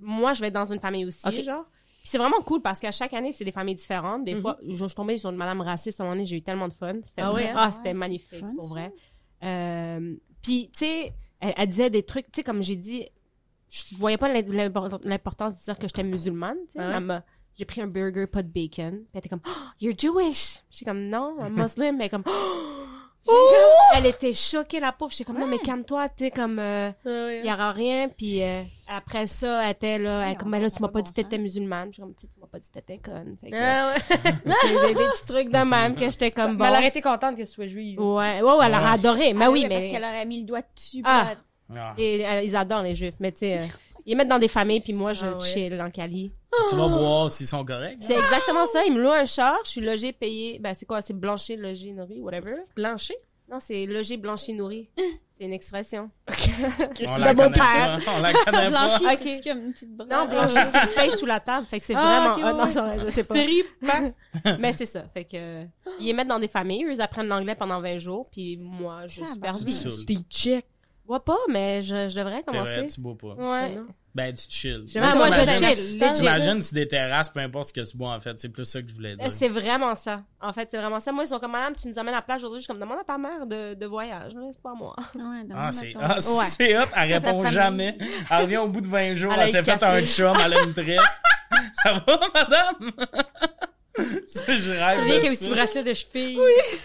moi, je vais être dans une famille aussi, genre. c'est vraiment cool parce qu'à chaque année, c'est des familles différentes. Des mhm. fois, je, suis tombée sur une madame raciste à un moment donné, j'ai eu tellement de fun. C'était ah, ouais, hein? ah, magnifique, pour vrai. Euh, puis, tu sais, elle, elle, disait des trucs, tu sais, comme j'ai dit, je voyais pas l'importance de dire que j'étais musulmane. Ah j'ai pris un burger, pas de bacon. elle était comme, oh, You're Jewish! J'étais comme, Non, un muslim. » Mais oh! comme, elle était choquée, la pauvre. J'étais comme, non, mais calme-toi, tu es comme, euh, ah il n'y hein. aura rien. Puis euh, après ça, elle était là, elle, comme, mais ben là, tu m'as pas, dit que t'étais musulmane. J'étais comme, tu m'as pas dit que t'étais conne. Fait que, ah des, petits trucs de même que j'étais comme, bon. elle aurait été contente que soit sois juive. Ouais, ouais, elle aurait adoré. Mais oui, mais. Parce qu'elle aurait mis le doigt dessus. Ah. Ah. Et, euh, ils adorent les juifs, mais tu sais, euh, ils mettent dans des familles, puis moi, je ah chill en Cali. Tu vas voir s'ils sont corrects. C'est exactement ça. Ils me louent un char, je suis logé, payé. Ben, c'est quoi? C'est blanchi, logé, nourri, whatever. Blanché? Non, c'est logé, blanchi, nourri. C'est une expression. c'est la de mon père. On la connaît pas. Blanchi, c'est comme une petite brosse. Non, blanchi, c'est pêche sous la table. Fait que c'est Ah, vraiment. ok, ah, non, genre, je sais pas. Terrible. Mais c'est ça. Fait que, euh, ils les mettent dans des familles, eux, ils apprennent l'anglais pendant 20 jours, puis moi, je supervise. T'es check bois pas, mais je, je devrais commencer. vrai, tu bois pas. Ouais. Ben, tu chill. Moi, ben, je chill. J'imagine tu des peu importe ce que tu bois, en fait. C'est plus ça que je voulais ben, dire. C'est vraiment ça. En fait, c'est vraiment ça. Moi, ils sont comme, madame, tu nous amènes à la plage aujourd'hui. Je suis comme, demande à ta mère de, de voyage. C'est pas moi. Ouais, ah, c'est ah, hot. Elle répond jamais. Elle revient au bout de 20 jours. Elle, s'est faite un chum. Elle a une tresse. ça va, madame? ça, je rêve. Tu viens avec un petit bracelet de cheville. Oui,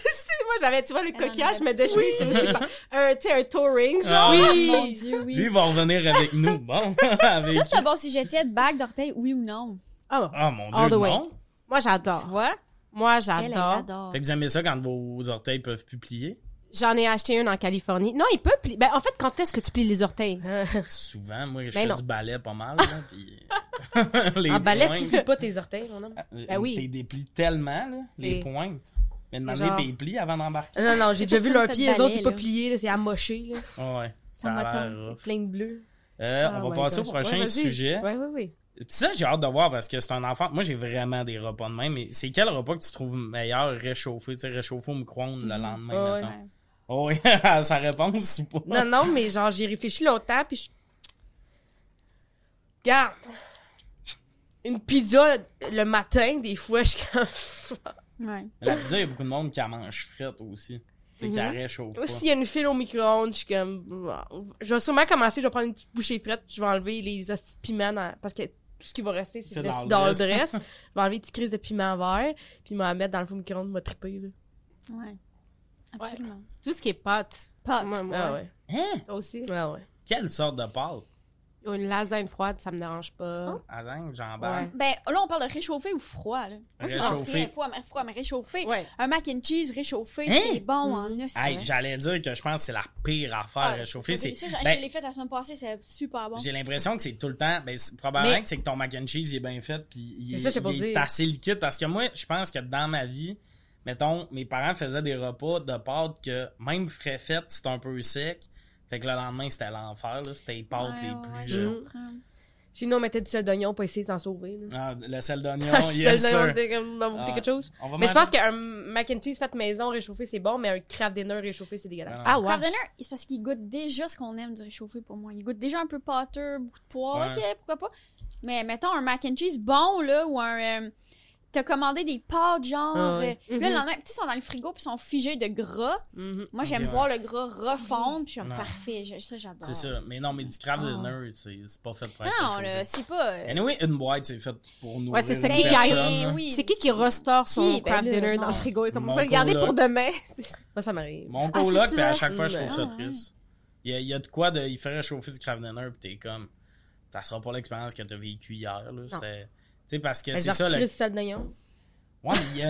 moi, j'avais, tu vois, le coquillage, mais de chemise, c'est aussi un, tu sais, un touring, ah. genre. oui, mon Dieu, oui. Lui, va revenir avec nous. Bon. Ça, c'est un bon sujet. de bague d'orteil, oui ou non? Ah, ah mon Dieu, non. Moi, j'adore. Tu vois? Moi, j'adore. Fait que vous aimez ça quand vos orteils peuvent plus plier? J'en ai acheté une en Californie. Non, il peut plier. Ben, en fait, quand est-ce que tu plies les orteils? Souvent, moi, je ben fais du ballet pas mal. puis... les en ballet, tu plies pas tes orteils, mon homme? Euh, ben déplies tellement, les pointes. Mais de tes plis avant d'embarquer. Non, non, j'ai déjà vu leurs pied pieds. Les autres, c'est pas plié, c'est amoché. Là. ouais, ça a Plein de bleu. Euh, on ah va passer au prochain sujet. Ouais, ouais, ouais. Puis ça, j'ai hâte de voir parce que c'est un enfant. Moi, j'ai vraiment des repas de main, mais c'est quel repas que tu trouves meilleur réchauffé? Tu sais, réchauffé au micro-ondes le mhm. lendemain, Ouais, Oh, oui, sa réponse ou pas? Non, non, mais genre, j'ai réfléchi longtemps, puis je... garde Une pizza le matin, des fois, je suis Ouais. la pizza, il y a beaucoup de monde qui la mange frite aussi. Tu sais, qui mm-hmm. Pas. S'il y a une file au micro-ondes, je suis comme. Je vais sûrement commencer, je vais prendre une petite bouchée frite, je vais enlever les hosties de piment parce que tout ce qui va rester, c'est, des le je vais enlever une petite crise de piment vert, puis me la mettre dans le four micro-ondes, me triper. Là. Ouais. Absolument. Tout ce qui est pâte. Pâte. Ouais, ah ouais. Hein? Toi aussi. Ouais, ah ouais. Quelle sorte de pâte? Une lasagne froide, ça me dérange pas. Ah. Lasagne, jambon. Ben là, on parle de réchauffé ou froid. Là. Froid, mais froid, Un mac and cheese réchauffé, hein? c'est bon en us. Mm-hmm. J'allais dire que je pense que c'est la pire affaire ah, réchauffée. Ben je l'ai fait la semaine passée, c'est super bon. J'ai l'impression que c'est tout le temps. Ben, probablement que c'est que ton mac and cheese est bien fait puis il, est, ça, est assez liquide. Parce que moi, je pense que dans ma vie, mettons, mes parents faisaient des repas de pâtes que même frais faites, c'est un peu sec fait que le lendemain, c'était l'enfer, là. C'était les pâtes les plus. Euh, ouais, Sinon, on mettait du sel d'oignon pour essayer de t'en sauver. Ah, le sel d'oignon, ah, yes sir. va goûter ah, quelque chose. Mais je pense qu'un mac and cheese fait maison réchauffé, c'est bon, mais un craft Dinner réchauffé, c'est dégueulasse. Ah, ouais. craft Dinner, c'est parce qu'il goûte déjà ce qu'on aime du réchauffé pour moi. Il goûte déjà un peu pâteux, beaucoup de poire ok, pourquoi pas. Mais mettons un mac and cheese bon, là, ou un... Euh, t'as commandé des pâtes genre ah euh, là le mhm. lendemain ils sont dans le frigo puis sont figés de gras mhm. moi j'aime voir le gras refondre puis je parfait ça j'adore c'est ça mais non mais du crabe dinner ah. c'est pas fait pour non là c'est pas euh, anyway une boîte c'est fait pour nous ouais c'est ça qui c'est qui qui restaure son qui? Ben dinner dans le frigo et comme on peut le garder pour demain moi ça m'arrive mon ah, coloc puis à chaque fois je trouve ça triste il y a de quoi de il fait réchauffer du crabe dinner puis t'es comme ça sera pas l'expérience que t'as vécue hier là c'était parce que ben, c'est ça. le... Ouais,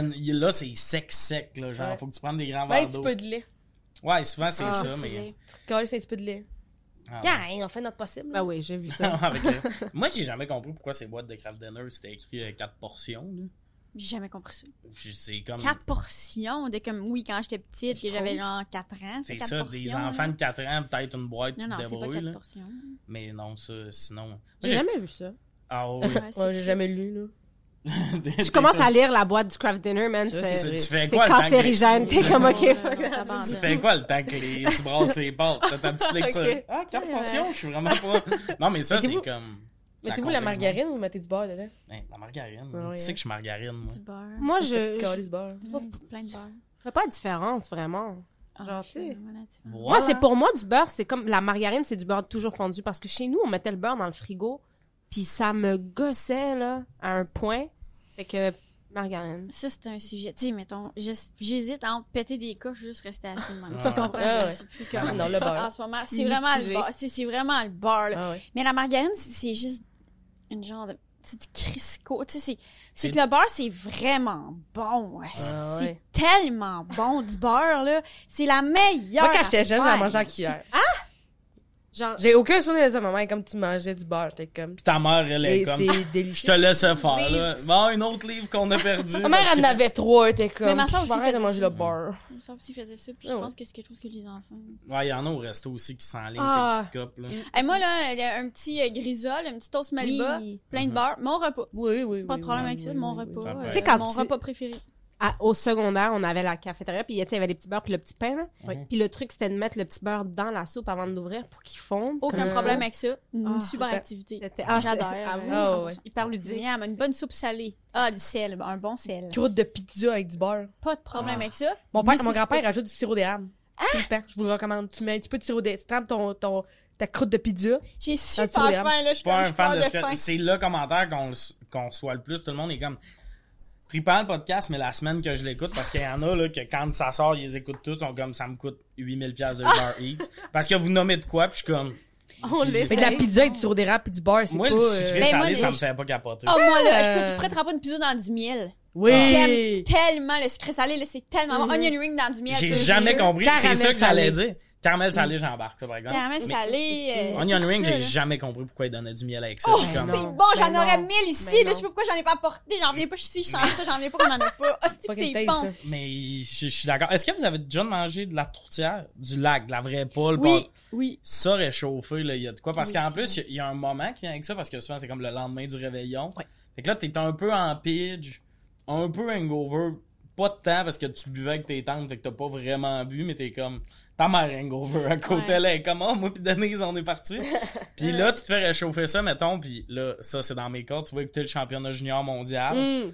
mais y a là, c'est sec, sec, là. Genre, faut que tu prennes des grands ouais, verres d'eau. un de lait. Ouais, souvent, c'est ah, ça, mais. Colle, c'est un petit peu de lait. Ah, on fait notre possible. Là. Ben oui, j'ai vu ça. Ah, Moi, j'ai jamais compris pourquoi ces boîtes de Kraft Dinner, c'était écrit 4 euh, portions. J'ai jamais compris ça. C'est comme. Quatre portions Dès comme, oui, quand j'étais petite, que j'avais genre 4 ans. C'est ça, des enfants de 4 ans, peut-être une boîte, qui tu Pas Portions. Mais non, ça, sinon. J'ai jamais vu ça. Ah j'ai jamais lu, tu commences à lire la boîte du craft dinner, man. C'est cancérigène. T'es comme, ok, Tu fais quoi le temps que les, tu brasses les portes? T'as ta petite lecture. Ah, quelle Je suis vraiment pas. Non, mais ça, c'est comme. Mettez-vous la margarine ou mettez du beurre dedans? Ben, la margarine. Tu sais que je suis margarine. Du beurre. Moi, je. je... du beurre. Oh. plein de beurre. fait pas de différence, vraiment. Ah, Genre, tu sais. Moi, c'est pour moi, du beurre, c'est comme. La margarine, c'est du beurre toujours fondu parce que chez nous, on mettait le beurre dans le frigo puis ça me gossait, là, à un point. Fait que, Margarine. Ça, c'est un sujet. Tu sais, mettons, j'hésite à en péter des couches, juste rester assis même. tu ah comprends? Ah, je sais plus comment. Ah non, le beurre. En ce moment, c'est vraiment le beurre. C'est vraiment le beurre, ah Mais la margarine, c'est juste une genre de. C'est du crisco. Tu sais, c'est que le beurre, c'est vraiment bon. c'est tellement bon, du beurre, là. C'est la meilleure. Moi, quand j'étais jeune, j'en mangeais cuillère. Ah! Genre... J'ai aucun souvenir de ça, maman. comme tu mangeais du beurre, t'es comme. Puis ta mère, elle est comme. C'est délicieux. Je te laisse faire, là. Bon, une autre livre qu'on a perdu. ma mère, elle en avait trois, t'es comme. Mais ma soeur aussi. faisait manger ça. le beurre. Ma soeur aussi faisait ça, puis je ah pense que c'est quelque chose que les enfants. Ouais, il y en a au resto aussi qui s'enlignent ah. ces petites copes, là. Mm. Et moi, là, un petit euh, grisole un petit toast malibu, plein de mm-hmm. beurre. Mon repas. Oui, oui, Pas de problème avec ça, mon repas. c'est euh, quand Mon repas préféré au secondaire, on avait la cafétéria, puis il y avait des petits beurres, puis le petit pain. Puis le truc, c'était de mettre le petit beurre dans la soupe avant de l'ouvrir pour qu'il fonde. Aucun problème avec ça. Une ah, super activité. Ah, J'adore. oh, ouais. Hyper ludique. une bonne soupe salée. Ah, du sel, un bon sel. Croûte de pizza avec du beurre. Pas de problème avec ça. Mon père, et mon grand-père rajoute du sirop d'érable. Ah! Tout le temps. Je vous le recommande. Tu mets un petit peu de sirop d'érable. Tu trempes ton, ta croûte de pizza. J'ai super faim, là. Je suis pas un fan de, de C'est le commentaire qu'on qu reçoit le plus. Tout le monde est comme pas le podcast, mais la semaine que je l'écoute, parce qu'il y en a là, que quand ça sort, ils les écoutent tous, sont comme ça me coûte 8000$ de bar ah! eats Parce que vous nommez de quoi, puis je suis comme. On mais de la pizza et du sur des rap et du bar, c'est Moi, le sucré euh, salé, ben, ça me fait pas capoter. Oh, moi, là, je peux euh. tout frais tremper une pizza dans du miel. Oui. J'aime tellement le sucré salé, c'est tellement mm-hmm. Onion ring dans du miel. J'ai jamais compris, c'est ça que allait dire. Caramel mm. salé, j'embarque, ça, par exemple. Caramel salé. Euh, Onion ring, j'ai jamais compris pourquoi ils donnaient du miel avec ça. Oh, c'est bon, j'en aurais mille ici. Là, je sais pas pourquoi j'en ai pas apporté. J'en reviens pas, je suis ça, j'en reviens pas qu'on en a pas. Oh, c'est bon. Mais je suis d'accord. Est-ce que vous avez déjà mangé de la tourtière, du lac, de la vraie poule? Oui. Oui. Ça réchauffer là, il y a de quoi. Parce qu'en plus, il y a un moment qui vient avec ça, parce que souvent, c'est comme le lendemain du réveillon. Fait que là, t'es un peu en pige, un peu hangover pas de temps parce que tu buvais avec tes tantes, fait que t'as pas vraiment bu, mais t'es comme, t'as ma à côté, elle est comme, oh, moi puis Denise, on est parti. puis là, tu te fais réchauffer ça, mettons, puis là, ça, c'est dans mes cordes, tu vois vas écouter le championnat junior mondial. Mm.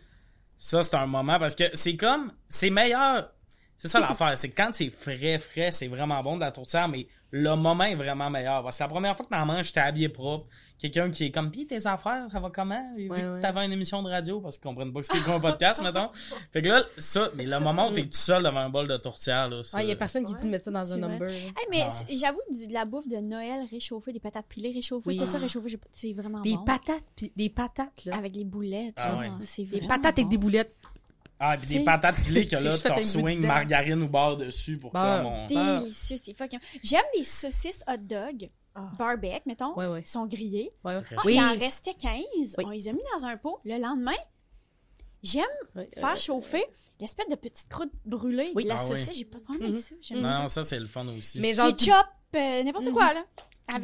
Ça, c'est un moment parce que c'est comme, c'est meilleur. C'est ça l'affaire, c'est que quand c'est frais, frais, c'est vraiment bon de la tourtière, mais le moment est vraiment meilleur. C'est la première fois que t'en manges, t'es habillé propre, quelqu'un qui est comme, pis tes affaires, ça va comment? Oui, T'avais une émission de radio parce qu'ils comprennent pas ce qu'est un podcast, mettons. Fait que là, ça, mais le moment où t'es mm. tout seul devant un bol de tourtière, là. il y a personne qui dit de mettre ça dans un number. mais j'avoue, de la bouffe de Noël réchauffée, des patates pilées réchauffées, oui. tout ça réchauffé, c'est vraiment des patates Patates, des patates, là. Avec les boulettes, ah Des patates avec des boulettes. Ah, pis des patates pilées que là, t'en swing margarine ou beurre dessus pour bon, Délicieux, c'est fucking... J'aime des saucisses hot dog barbecue ah. barbec, mettons, sont grillés. Ah, oui. Il en restait 15. On les a mis dans un pot. Le lendemain, j'aime euh, faire chauffer l'espèce de petite croûte brûlée oui. de la ah, saucisse. J'ai pas de problème avec ça. J'aime non, ça, c'est le fun aussi. Mais genre, tu chop euh, n'importe mhm. quoi, là.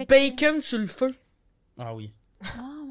bacon sur le feu. Ah oui. Ah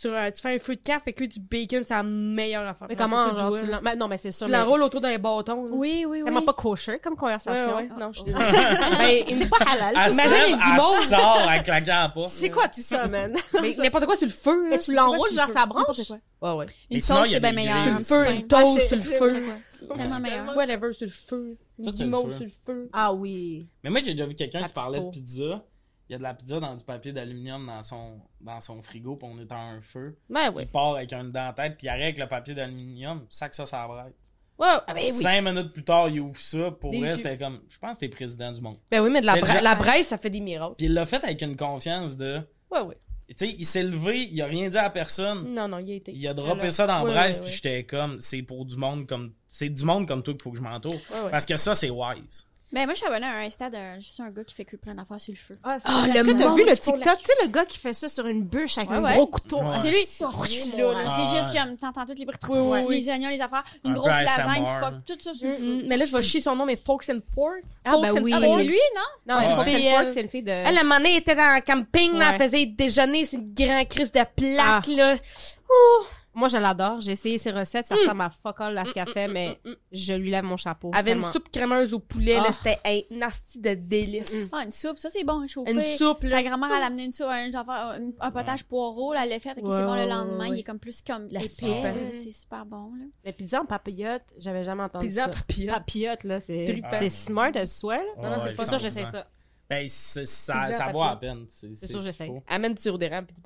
tu fais un feu de camp, et que du bacon, c'est la meilleure affaire. Mais comment, genre, tu l'en- non, mais c'est sûr. Tu la autour d'un bâton. Oui, oui, oui. Tellement pas kosher comme conversation. non, je suis ah. désolée. Ben, ben, c'est pas halal. Imagine une les elle ça sort la la hein. C'est quoi tout ça, man? mais n'importe quoi sur le feu. Mais tu l'enroules genre sa branche? Ouais, ouais. Une sauce, c'est bien meilleur. un le feu, une toast sur le feu. C'est tellement meilleur. Whatever sur le feu. Une guimauve sur le feu. Ah oui. Mais moi, j'ai déjà vu quelqu'un qui parlait de pizza, il y a de la pizza dans du papier d'aluminium dans son, dans son frigo, puis on est en un feu. Ben il part avec un dent tête, puis il arrête avec le papier d'aluminium, sac ça, ça braise. Ah ben Cinq minutes plus tard, il ouvre ça. Pour vrai, c'était comme. Je pense que t'es président du monde. Ben oui, mais de la, braise, ça fait des miracles. Puis il l'a fait avec une confiance de. Ouais, ouais. Tu sais, il s'est levé, il a rien dit à personne. Non, non, il a été. Il a droppé ça dans la braise, puis j'étais comme. C'est pour du monde comme. C'est du monde comme toi qu'il faut que je m'entoure. Parce que ça, c'est wise. Mais ben, moi, je suis abonnée à un Insta d'un juste un gars qui fait cuire plein d'affaires sur le feu. Ah, oh, le tu t'as vu le TikTok? Tu sais, le gars qui fait ça sur une bûche avec un gros couteau. Hein. C'est lui. C'est juste que t'entends toutes les briques, les oignons, les affaires, une grosse lasagne, fuck, tout ça sur le mm, feu. Mm. Mais là, je vais chier son nom, mais Folks and pork Ah, bah oui. Ah, c'est lui, non? Non, c'est and Fork, c'est le fille de. Elle, la elle était dans un camping, elle faisait déjeuner, c'est une grande crise de plaque, ah. là. Moi, je l'adore. J'ai essayé ses recettes. Ça mm. ressemble à fuck all à ce mm, qu'elle mm, fait, mais je lui lève mon chapeau. Avec une soupe crémeuse au poulet, là, ah. c'était un nasty de délice. Ah, une soupe, ça, c'est bon, réchauffé. Une soupe, là. Ta grand-mère, elle a amené une soupe, un, potage poireau, elle l'a fait, c'est bon le lendemain. Il est comme plus comme épais, hein. C'est super bon, là. Mais pizza en papillote, j'avais jamais entendu ça. Pizza en papillote. là, c'est, c'est smart à soi, Non, non, c'est pas sûr, j'essaie ça. Ben, ça, ça va à peine. C'est sûr, j'essaie. Amène du sirop d'érable puis du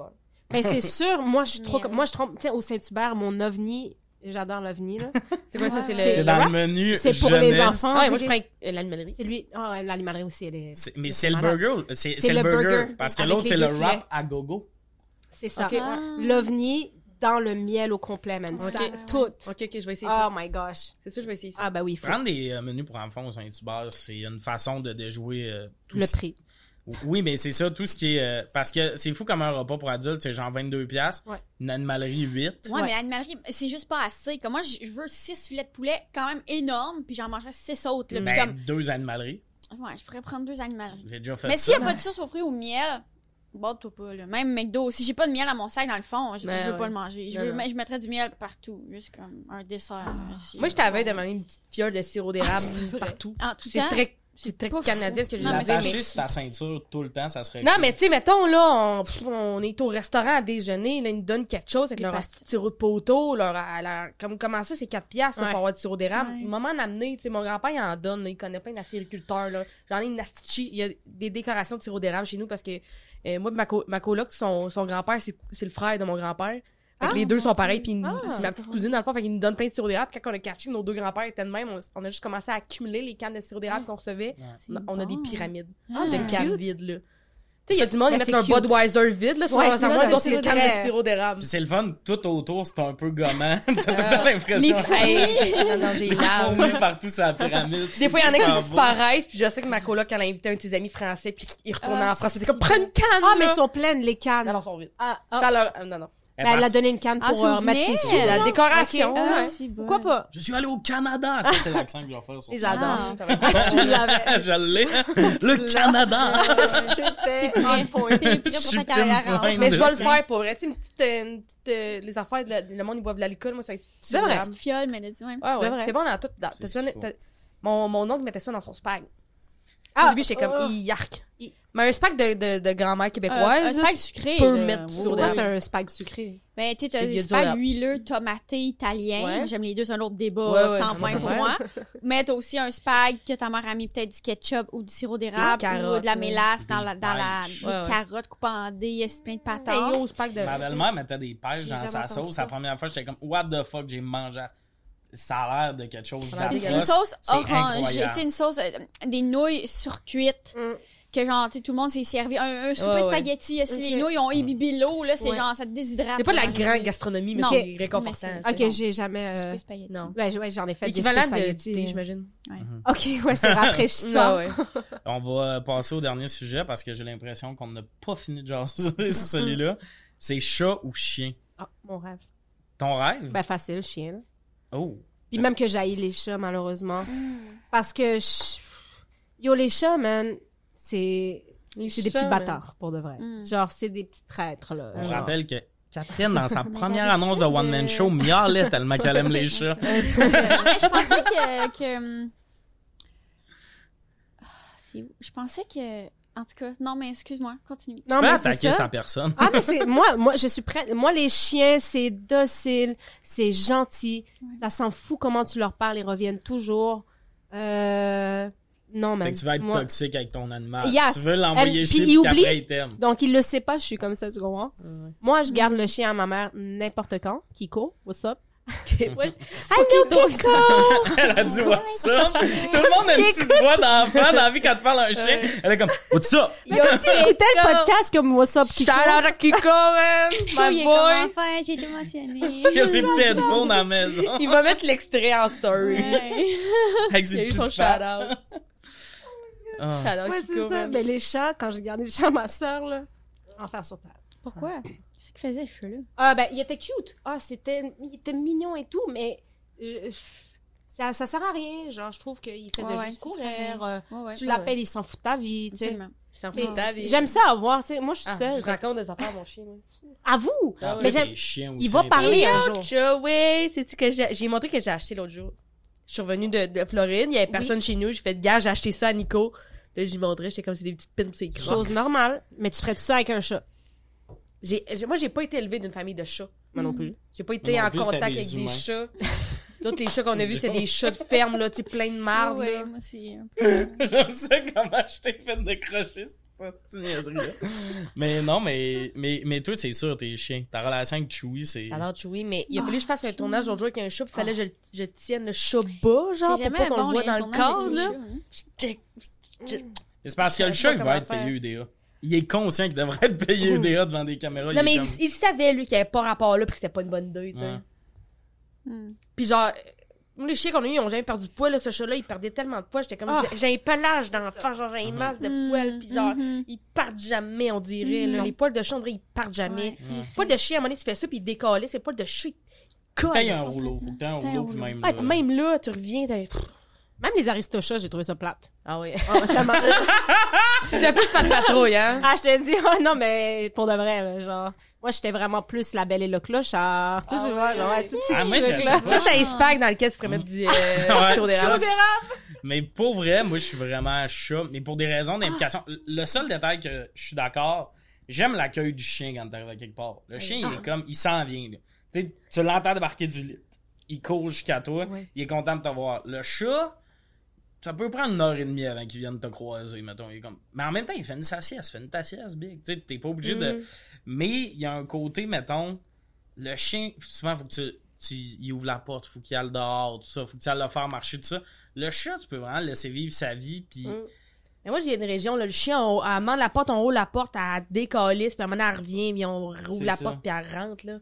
mais c'est sûr, moi, je suis trop. Moi, je trompe. au Saint-Hubert, mon ovni, J'adore l'OVNI, là. C'est quoi ça? C'est le... dans le menu. C'est pour les enfants. moi, je prends euh, l'animalerie. C'est lui. Ah, oh, aussi, elle est. mais c'est le burger. C'est le burger. Parce que l'autre, c'est le wrap à gogo. C'est ça. L'OVNI dans le miel au complet, man. Ça, tout. Ok, je vais essayer oh ça. Oh my gosh. C'est ça, je vais essayer ça. Ah, ben oui. Prendre des euh, menus pour enfants au Saint-Hubert, c'est une façon de déjouer euh, tout Le prix. Oui, mais c'est ça, tout ce qui est. Euh, parce que c'est fou comme un repas pour adultes, c'est genre 22$, pièces une animalerie 8. Ouais, mais l'animalerie, c'est juste pas assez. Comme moi, je veux 6 filets de poulet quand même énormes, puis j'en mangerais 6 autres. Là, ben, deux animaleries. Ouais, je pourrais prendre deux animaleries. J'ai déjà fait mais s'il n'y a pas de sauce aux fruits ou au miel, bon, toi pas, Même McDo, si j'ai pas de miel à mon sac, dans le fond, je, ne ben veux pas le manger. Je, ben veux, je, mettrais du miel partout, juste comme un dessert. Moi, je t'avais demandé une petite fiole de sirop d'érable ah, partout. Ah, c'est très c'est très canadien, ce que j'ai L'attacher mais... sur ta ceinture tout le temps, ça serait. Non, mais tu sais, mettons, là, on, est au restaurant à déjeuner, là, ils nous donnent quelque chose avec leur sirop de poteau, leur, comme, comment ça, c'est 4 piastres pour avoir du sirop d'érable. Ouais. Maman d'amener, amené, tu sais, mon grand-père, il en donne, il connaît plein d'acériculteurs, là. J'en ai une astichie, Il y a des décorations de sirop d'érable chez nous parce que euh, moi, ma, co ma coloc, son, son grand-père, c'est le frère de mon grand-père que ah, les deux sont pareils, puis ah, c'est ma petite cousine, dans le fond, fait nous donne plein de sirop d'érable. Quand on a caché nos deux grands-pères étaient de même, on, a juste commencé à accumuler les cannes de sirop d'érable ah. qu'on recevait. On, a des pyramides de cannes vides, là. Tu sais, il y a du monde, qui mettent un Budweiser vide, là, sur ouais, de sirop d'érable. c'est le fun, tout autour, c'est un peu gommant. T'as tout l'impression. non, non, j'ai partout sur la pyramide. Des fois, il y en a qui disparaissent, puis je sais que ma coloc, elle a invité un de ses amis français, puis il retourne en France. C'était comme, prends une canne! Ah, mais ils sont pleines, les cannes. Non, sont vides. Ah, euh, non, non. Elle, ben, a donné une canne pour euh, mettre ses La ah, décoration. Ah, Pourquoi pas? Je suis allé au Canada. Ça, c'est l'accent que je vais faire. Sur Ils adorent. Ah. Je l'avais. je l'ai. Le Canada. C'était un point. T'es pour ta carrière. Mais je vais le faire pour vrai. Tu sais, une petite, euh, euh, les affaires, de le monde, ils boivent de l'alcool. Moi, c'est vrai. C'est fiole, mais dis ouais. C'est bon dans tout. Dans, mon, oncle mettait ça dans son spag. au début, j'étais comme, oh! yark. Mais un spag de, de, de grand-mère euh, québécoise. un spag sucré. sirop d'érable. mettre c'est un spag sucré? Ben, tu sais, des spag huileux, tomaté, italien. J'aime les deux, c'est un autre débat, ouais, sans point pour moi. Mais aussi un spag que ta mère a mis peut-être du ketchup ou du sirop d'érable ou de la mélasse dans la, dans la, en carottes coupées en dés, plein de patates. au spag de... Ma belle-mère mettait des pêches dans sa sauce. La première fois, j'étais comme, what the fuck, j'ai mangé ça a l'air de quelque chose d'atroce. Une sauce orange, une sauce, euh, des nouilles surcuites. Mm que genre tu tout le monde s'est servi un, un souper spaghetti aussi euh, les ils ont imbibé l'eau là c'est genre ça te déshydrate c'est pas de la grande gastronomie mais c'est réconfortant ok j'ai jamais euh... spaghetti non ouais j'en ai fait équivalent spaghetti, de euh. j'imagine ok ouais c'est rafraîchissant on va euh, passer au dernier sujet parce que j'ai l'impression qu'on n'a pas fini de jaser celui-là c'est chat ou chien ah, mon rêve ton rêve ben facile chien oh puis même que j'aille les chats malheureusement parce que yo les chats man c'est des petits bâtards, pour de vrai. Hmm. Genre, c'est des petits traîtres, là. Je rappelle que Catherine, dans sa première annonce de One Man Show, miaulait tellement qu'elle les chats. je pensais que... Hmm. Ah, je pensais que... En tout cas, non, mais excuse-moi, continue. Non, mais ça. personne. Ah, mais c'est, moi, moi, je suis prête. Moi, les chiens, c'est docile, c'est gentil. Ça s'en fout comment tu leur parles, ils reviennent toujours. Euh, non, mais. que tu vas être moi... toxique avec ton animal. Yes. Tu veux l'envoyer chez puis après, il t'aime. Donc, il le sait pas, je suis comme ça, tu comprends? Mm -hmm. Moi, je garde mm. le chien à ma mère n'importe quand. Kiko, what's up? Okay, moi, je... Hello, Kiko! elle a dit what's up? Tout le monde a une petite voix d'enfant dans la vie quand tu parles à un chien. Elle est comme what's up? Il a aussi écouté le podcast comme what's up, Kiko. Shout out à Kiko, man! My boy! Enfin, j'ai été mentionné. Il y a ses petits headphones dans la maison. Il va mettre l'extrait en story. Il a eu son shout out. Ah. c'est ça. Mais ben, les chats, quand j'ai gardé les chats, ma soeur, là, enfer sur table. Pourquoi? C'est Qu'est-ce qu'il faisait, ce Ah, ben, il était cute. Ah, c'était, il était mignon et tout, mais ça, sert à rien. Genre, je trouve qu'il faisait ouais, juste courir. Euh, tu l'appelles, il s'en fout de ta vie, tu sais. Il s'en fout de ta vie. J'aime ça avoir, tu sais. Moi, je suis ah, seule. Je raconte des affaires à mon chien. À vous! Ah, mais Il va parler un jour. Oui, cest ce que j'ai montré que j'ai acheté l'autre jour. Je suis revenue de, de Floride, il n'y avait personne chez nous. J'ai fait, gars, j'ai acheté ça à Nico. Là, j'y montrais, j'étais comme c'est des petites pins pour ses crocs. Chose normale, mais tu ferais tout ça avec un chat. J'ai, moi, j'ai pas été élevée d'une famille de chats. Moi non mm. plus. J'ai pas été en contact avec des chats. Tous les chats qu'on a vus, c'est des chats de ferme, là, tu sais, plein de ah marbre. Oui, ouais, moi aussi. J'aime ça comment je t'ai fait décrocher c'est une niaiserie hein. mais non, mais, mais, mais toi, c'est sûr, t'es chien. Ta relation avec Chewie, c'est. J'adore Chewie, mais il a bah, fallu que je fasse un tournage l'autre avec un chat, Il fallait ah. que je, tienne le chat bas, genre, pour pas qu'on le voit dans le corps, là. Hein. C'est parce que le choc va être payé UDA. Il est conscient qu'il devrait être payé UDA devant des caméras. Non, mais il, savait, lui, qu'il n'y avait pas rapport là, que c'était pas une bonne deuil. tu sais. Hmm. Puis genre, les chiens qu'on a eu, ils ont jamais perdu de poids, là. Ce chat-là, il perdait tellement de poids. J'étais comme, ah. j'ai un pelage d'enfant, genre, j'ai une mhm. masse de hmm. poils, puis genre, mmh. ils partent jamais, on dirait, mhm. Les poils de chien, on dirait, ils partent jamais. Les poils de chien, à un moment donné, tu fais ça, puis ils décollent. C'est poils de chien, ils collent. T'as un rouleau, t'as un rouleau, puis même là. même là, tu reviens, t'as. Même les Aristochats, j'ai trouvé ça plate. Ah oui. Oh, ah tellement... plus pas de patrouille, hein? Ah, je te dis, oh, non, mais pour de vrai, genre, moi, j'étais vraiment plus la belle et le clochard. Tu sais, ah tu vois, genre, tout ces ah, moi, j'ai Ça, c'est un dans lequel tu pourrais mettre du, euh, ouais, Mais pour vrai, moi, je suis vraiment chat, mais pour des raisons d'implication. Le seul détail que je suis d'accord, j'aime l'accueil du chien quand t'arrives à quelque part. Le chien, il est comme, il s'en vient, Tu tu l'entends débarquer du lit. Il court jusqu'à toi. Il est content de te voir. Le chat, ça peut prendre une heure et demie avant qu'il vienne te croiser, mettons. Il comme... Mais en même temps, il fait une sieste, fait une ta sieste, big. Tu t'es pas obligé de. Mm-hmm. Mais il y a un côté, mettons, le chien, souvent, faut que tu, tu il ouvre la porte, faut qu'il aille dehors, tout ça, faut que tu ailles le faire marcher, tout ça. Le chien, tu peux vraiment le laisser vivre sa vie, puis. Mm. Mais moi, j'ai une région, là, le chien, on, la porte, on ouvre la porte, elle décalisse, puis à un moment, elle revient, puis on rouvre la porte, puis elle rentre, là.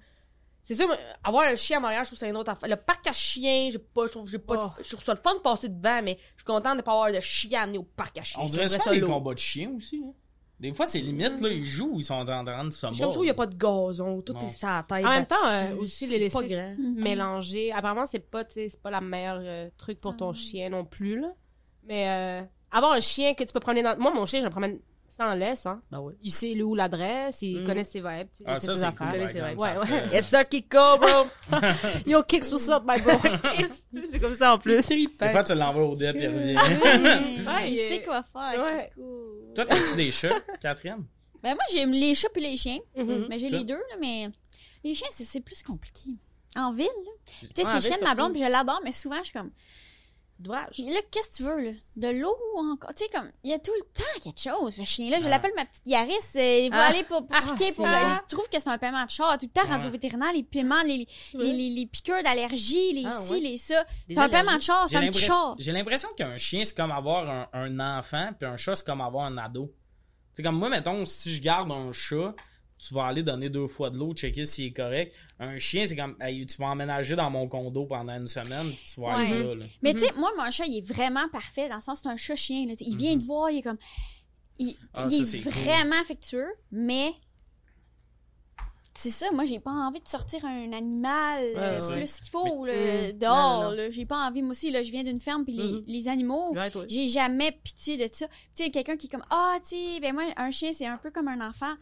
C'est sûr, avoir un chien à Montréal, je trouve que c'est une autre affaire. Le parc à chiens, j'ai pas, je trouve, j'ai pas oh. je trouve ça le fun de passer devant, mais je suis content de pas avoir de chien amené au parc à chiens. On dirait ça des combats de chiens aussi. Hein. Des fois, c'est limite, là, ils jouent, ils sont en train de se Je trouve qu'il n'y a pas de gazon, tout est sa tête. En même temps, euh, aussi, les laisser mhm. mélanger. Apparemment, c'est pas, c'est pas la meilleure euh, truc pour ton ah. chien non plus, là. Mais euh, avoir un chien que tu peux promener dans... Moi, mon chien, je le promène s'en laisse. Hein. Ben oui. Il sait où l'adresse, il mm. connaît ses vibes. Ah, ça, c'est cool. Il connaît ses vibes. Ouais, ouais. Yes, sir, Kiko, bro. Yo, Kicks, what's up, my bro? c'est comme ça en plus. Des fois, tu l'envoies au dep, il revient. ouais, il sait quoi faire, ouais. Kiko. Toi, t'as-tu des chats, Catherine? Ben, moi, j'aime les chats puis les chiens. mais mm-hmm. mm-hmm. Ben, j'ai les deux, là, mais les chiens, c'est plus compliqué. En ville, là. Tu sais, c'est de ma blonde, puis je l'adore, mais souvent, je suis comme Là, qu'est-ce que tu veux, là? De l'eau ou encore? Tu sais, comme, il y a tout le temps quelque chose, le chien-là. Je ah. l'appelle ma petite Yaris. Euh, il va ah. aller pour, pour ah, euh, trouve que c'est un paiement de chat Tout le temps, rendu au vétérinaire, les paiements, les, les, piqûres d'allergie, les ah, ci, et les ça. C'est un paiement de chat. c'est un petit J'ai l'impression qu'un chien, c'est comme avoir un, un enfant, puis un chat, c'est comme avoir un ado. C'est comme moi, mettons, si je garde un chat, tu vas aller donner deux fois de l'eau, checker s'il est correct. Un chien, c'est comme, tu vas emménager dans mon condo pendant une semaine, puis tu vas aller là. Mais tu sais, mhm. moi, mon chat, il est vraiment parfait, dans le sens, c'est un chat chien. Il vient mhm. de te voir, il est comme. Il, ah, est, vraiment affectueux, mais. C'est ça, moi, j'ai pas envie de sortir un animal c'est plus ce qu'il faut mais... Euh, là, J'ai pas envie, moi aussi, là, je viens d'une ferme, puis les, mhm. animaux, j'ai jamais pitié de ça. Tu sais, quelqu'un qui est comme, ah, oh, tu sais, ben moi, un chien, c'est un peu comme un enfant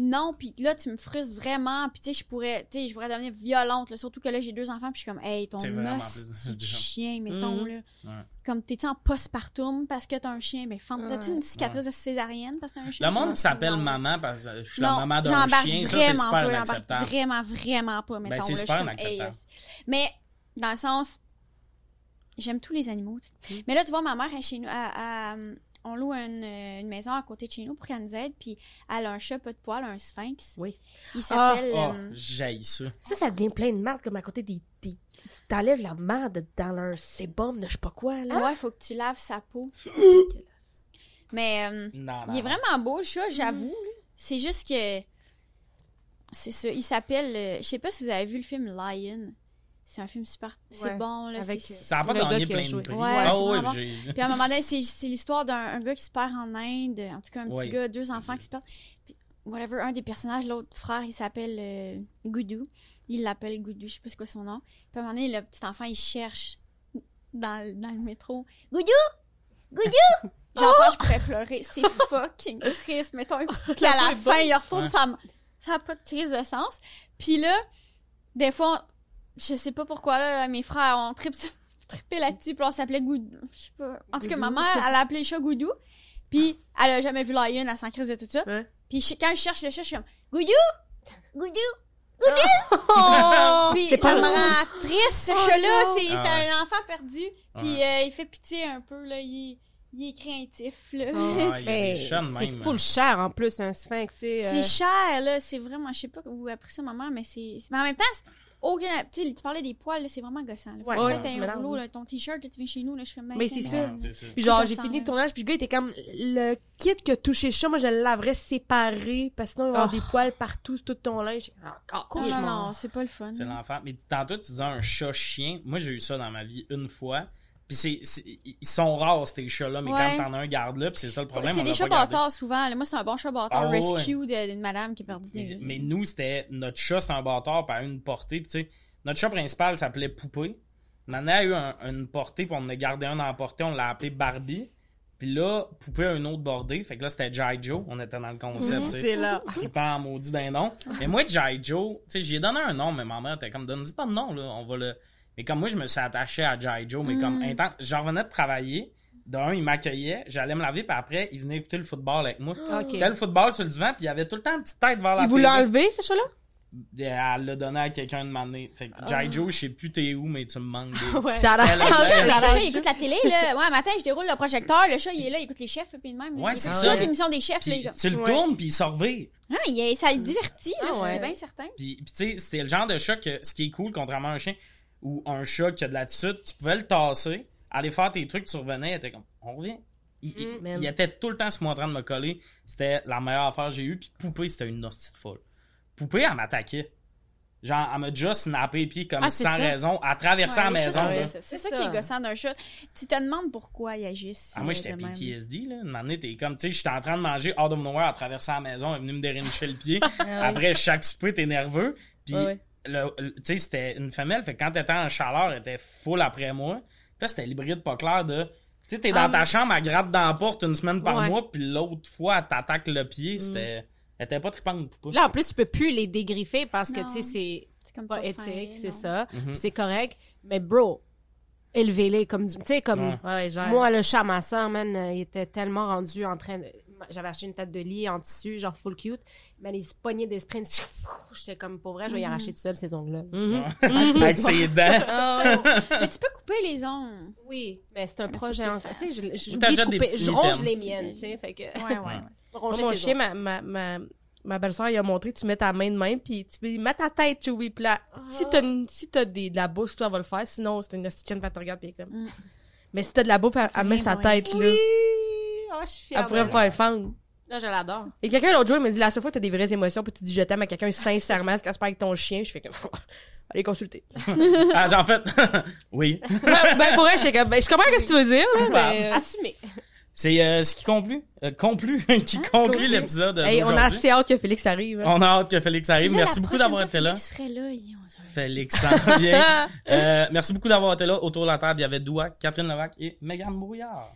non, puis là, tu me frustres vraiment, puis tu sais, je pourrais, tu sais, je pourrais devenir violente, surtout que là, j'ai deux enfants, puis je suis comme, hey, ton os, chien, mettons, mhm. là. Comme, t'es-tu en postpartum parce que t'as un chien, mais ben, femme, t'as-tu une cicatrice de césarienne parce que t'as un chien? Le monde s'appelle maman parce que je suis la maman d'un chien, ça, c'est super pas, inacceptable. Vraiment, vraiment pas, ben, mettons, ben, inacceptable. Mais, dans le sens, j'aime tous les animaux, mhm. Mais là, tu vois, ma mère est chez nous, à, on loue euh, une, maison à côté de chez nous pour qu'elle nous aide. Puis elle a un chat pas de poil, un sphinx. Oui. Il ah, s'appelle. Ah, oh, ça. Ça, ça devient plein de marde, comme à côté des. des... T'enlèves la marde dans leur sébum ne je sais pas quoi, là. Ouais, faut que tu laves sa peau. Mais euh, il est vraiment beau, le chat, j'avoue. Mm. C'est juste que. C'est ça. Il s'appelle. je sais pas si vous avez vu le film Lion c'est un film super c'est bon là Avec, ça a pas gagné plein de prix ouais, ah puis à un moment donné c'est l'histoire d'un gars qui se perd en Inde en tout cas un petit gars deux enfants qui se perdent puis whatever un des personnages l'autre frère il s'appelle euh, Goudou il l'appelle Goudou je sais pas c'est quoi son nom puis à un moment donné le petit enfant il cherche dans, dans le métro Goudou Goudou genre oh! je pourrais pleurer c'est fucking triste mettons puis à la fin il retourne ça ça a pas de crise de sens puis là des fois je sais pas pourquoi, là, mes frères ont trippé là-dessus, puis on s'appelait Goudou. Je sais pas. En tout cas, ma mère, elle a appelé le chat Goudou, puis elle a jamais vu Lion, à s'en crise de tout ça. Puis quand je cherche le chat, je suis comme Goudou! Goudou! Goudou! Ah! c'est puis ça me rend triste, ce oh chat-là. C'est un enfant perdu, puis euh, il fait pitié un peu, là. Il il est craintif, là. Ah, ben, c'est full hein. cher, en plus, un sphinx. C'est euh. cher, là. C'est vraiment... Je sais pas où a pris ça, maman mais c'est... Mais en même temps, tu parlais des poils, c'est vraiment gossant. ouais, un ton t-shirt, tu viens chez nous, là, je fais Mais c'est sûr Puis genre, j'ai fini le tournage, puis le gars était comme le kit que touché chat, moi, je le laverais séparé, parce que sinon, il y avoir des oh. poils partout, tout ton linge. Encore, Non, non, c'est pas le fun. C'est l'enfant. Mais tantôt, tu disais un chat-chien. Moi, j'ai eu ça dans ma vie une fois. Puis c'est, ils sont rares, ces chats-là, mais quand t'en as un, garde-le, puis c'est ça le problème. C'est des chats bâtards souvent. Moi, c'est un bon chat bâtard ah rescue d'une madame qui est perdue. Mais, mais, nous, c'était notre chat, c'est un bâtard par une portée. Puis, notre chat principal s'appelait Poupée. en a eu une portée, puis on en a gardé un la portée, on l'a appelé Barbie. Puis là, Poupée a une autre bordée. Fait que là, c'était Jai Joe. On était dans le concept. c'est là. un maudit d'un nom. Mais moi, Jai Joe, tu sais, j'ai donné un nom, mais ma mère était comme, donne pas de nom, là. On va le. Et comme moi, je me suis attaché à Jai Joe, mais comme mm. intense. J'en revenais de travailler. D'un, il m'accueillait, j'allais me laver, puis après, il venait écouter le football avec moi. Ah. Okay. était le football sur le divan, puis il y avait tout le temps une petite tête vers la Il vous l'enlevez, ce chat-là? Elle l'a donné à quelqu'un de m'amener. Fait que, Jai ah. Joe, je sais plus t'es où, mais tu me manques. ouais. Ça le chat, il écoute la télé, là. Ouais, matin, je déroule le projecteur, le chat, il est là, il écoute les chefs, puis de même. Ouais, c'est ça. émission l'émission des chefs, là. Tu le tournes, puis il sort ah, ça le divertit, ah, c'est bien certain. Puis, tu sais, c'était le genre de chat que, ce qui est cool, contrairement à un chien, ou un chat qui a de la dessus, tu pouvais le tasser, aller faire tes trucs, tu revenais, il était comme, on revient. Il, mm-hmm. il, était tout le temps sur moi en train de me coller. C'était la meilleure affaire que j'ai eue. Puis Poupée, c'était une hostie de folle. Poupée, elle m'attaquait. Genre, elle m'a déjà snappé les pieds comme ah, sans raison, à traverser la maison. C'est ça, qui est gossant d'un chat. Tu te demandes pourquoi il agit si ah, Moi, euh, j'étais PTSD, là. Une année, t'es comme, tu sais, j'étais en train de manger de of nowhere à traverser la maison, elle est venue me dérincher le pied. Ah Après, chaque souper, t'es nerveux. Puis, ah c'était une femelle, fait que quand t'étais en chaleur, elle était full après moi. Puis là, c'était l'hybride pas clair de. Tu sais, t'es dans ah ta chambre, elle gratte dans la porte une semaine par mois, puis l'autre fois, elle t'attaque le pied. Mm. C'était. Elle était pas tripante. Là, en plus, tu peux plus les dégriffer parce que, tu sais, c'est. C'est pas, éthique, c'est ça. Mhm. Puis c'est correct. Mais, bro, élevez-les comme du. Tu sais, comme. Moi, le chat, ma soeur, man, il était tellement rendu en train de j'avais acheté une tête de lit en tissu, genre full cute. Mais les poignées des sprints, j'étais comme pour vrai, je vais y mm-hmm. arracher tout seul ces ongles-là. Avec Mais tu peux couper les ongles. Oui, mais c'est un projet en fait. Tu je, ronge les miennes, tu sais. Fait que. Ouais, ouais. Ronger Moi, ma, ma, ma, ma belle-soeur, il a montré, tu mets ta main de main, puis tu mets ta tête, Chewy. Puis si t'as si de la boue toi, elle va le faire. Sinon, c'est une restitution, elle te regarde, puis comme. Mm. Mais si t'as de la boue elle, met sa tête, oui. Après ah, Elle pourrait me Là, je l'adore. Et quelqu'un l'autre jour, il m'a dit la seule fois que tu as des vraies émotions, puis tu dis je t'aime à quelqu'un sincèrement, c'est qu'elle se avec ton chien, je fais que Allez consulter. ah, j'en fait. oui. ben, ben pour elle, je, que ben, je comprends ce que tu veux dire, là, bah. euh, Assumer. C'est euh, ce qui conclut, euh, conclut qui ah, conclut l'épisode. Hey, on a assez hâte que Félix arrive. Hein. On a hâte que Félix arrive. merci beaucoup d'avoir été là. Félix serait là. Félix vient. merci beaucoup d'avoir été là. Autour de la table, il y avait Doua, Catherine Novak et Megan Brouillard.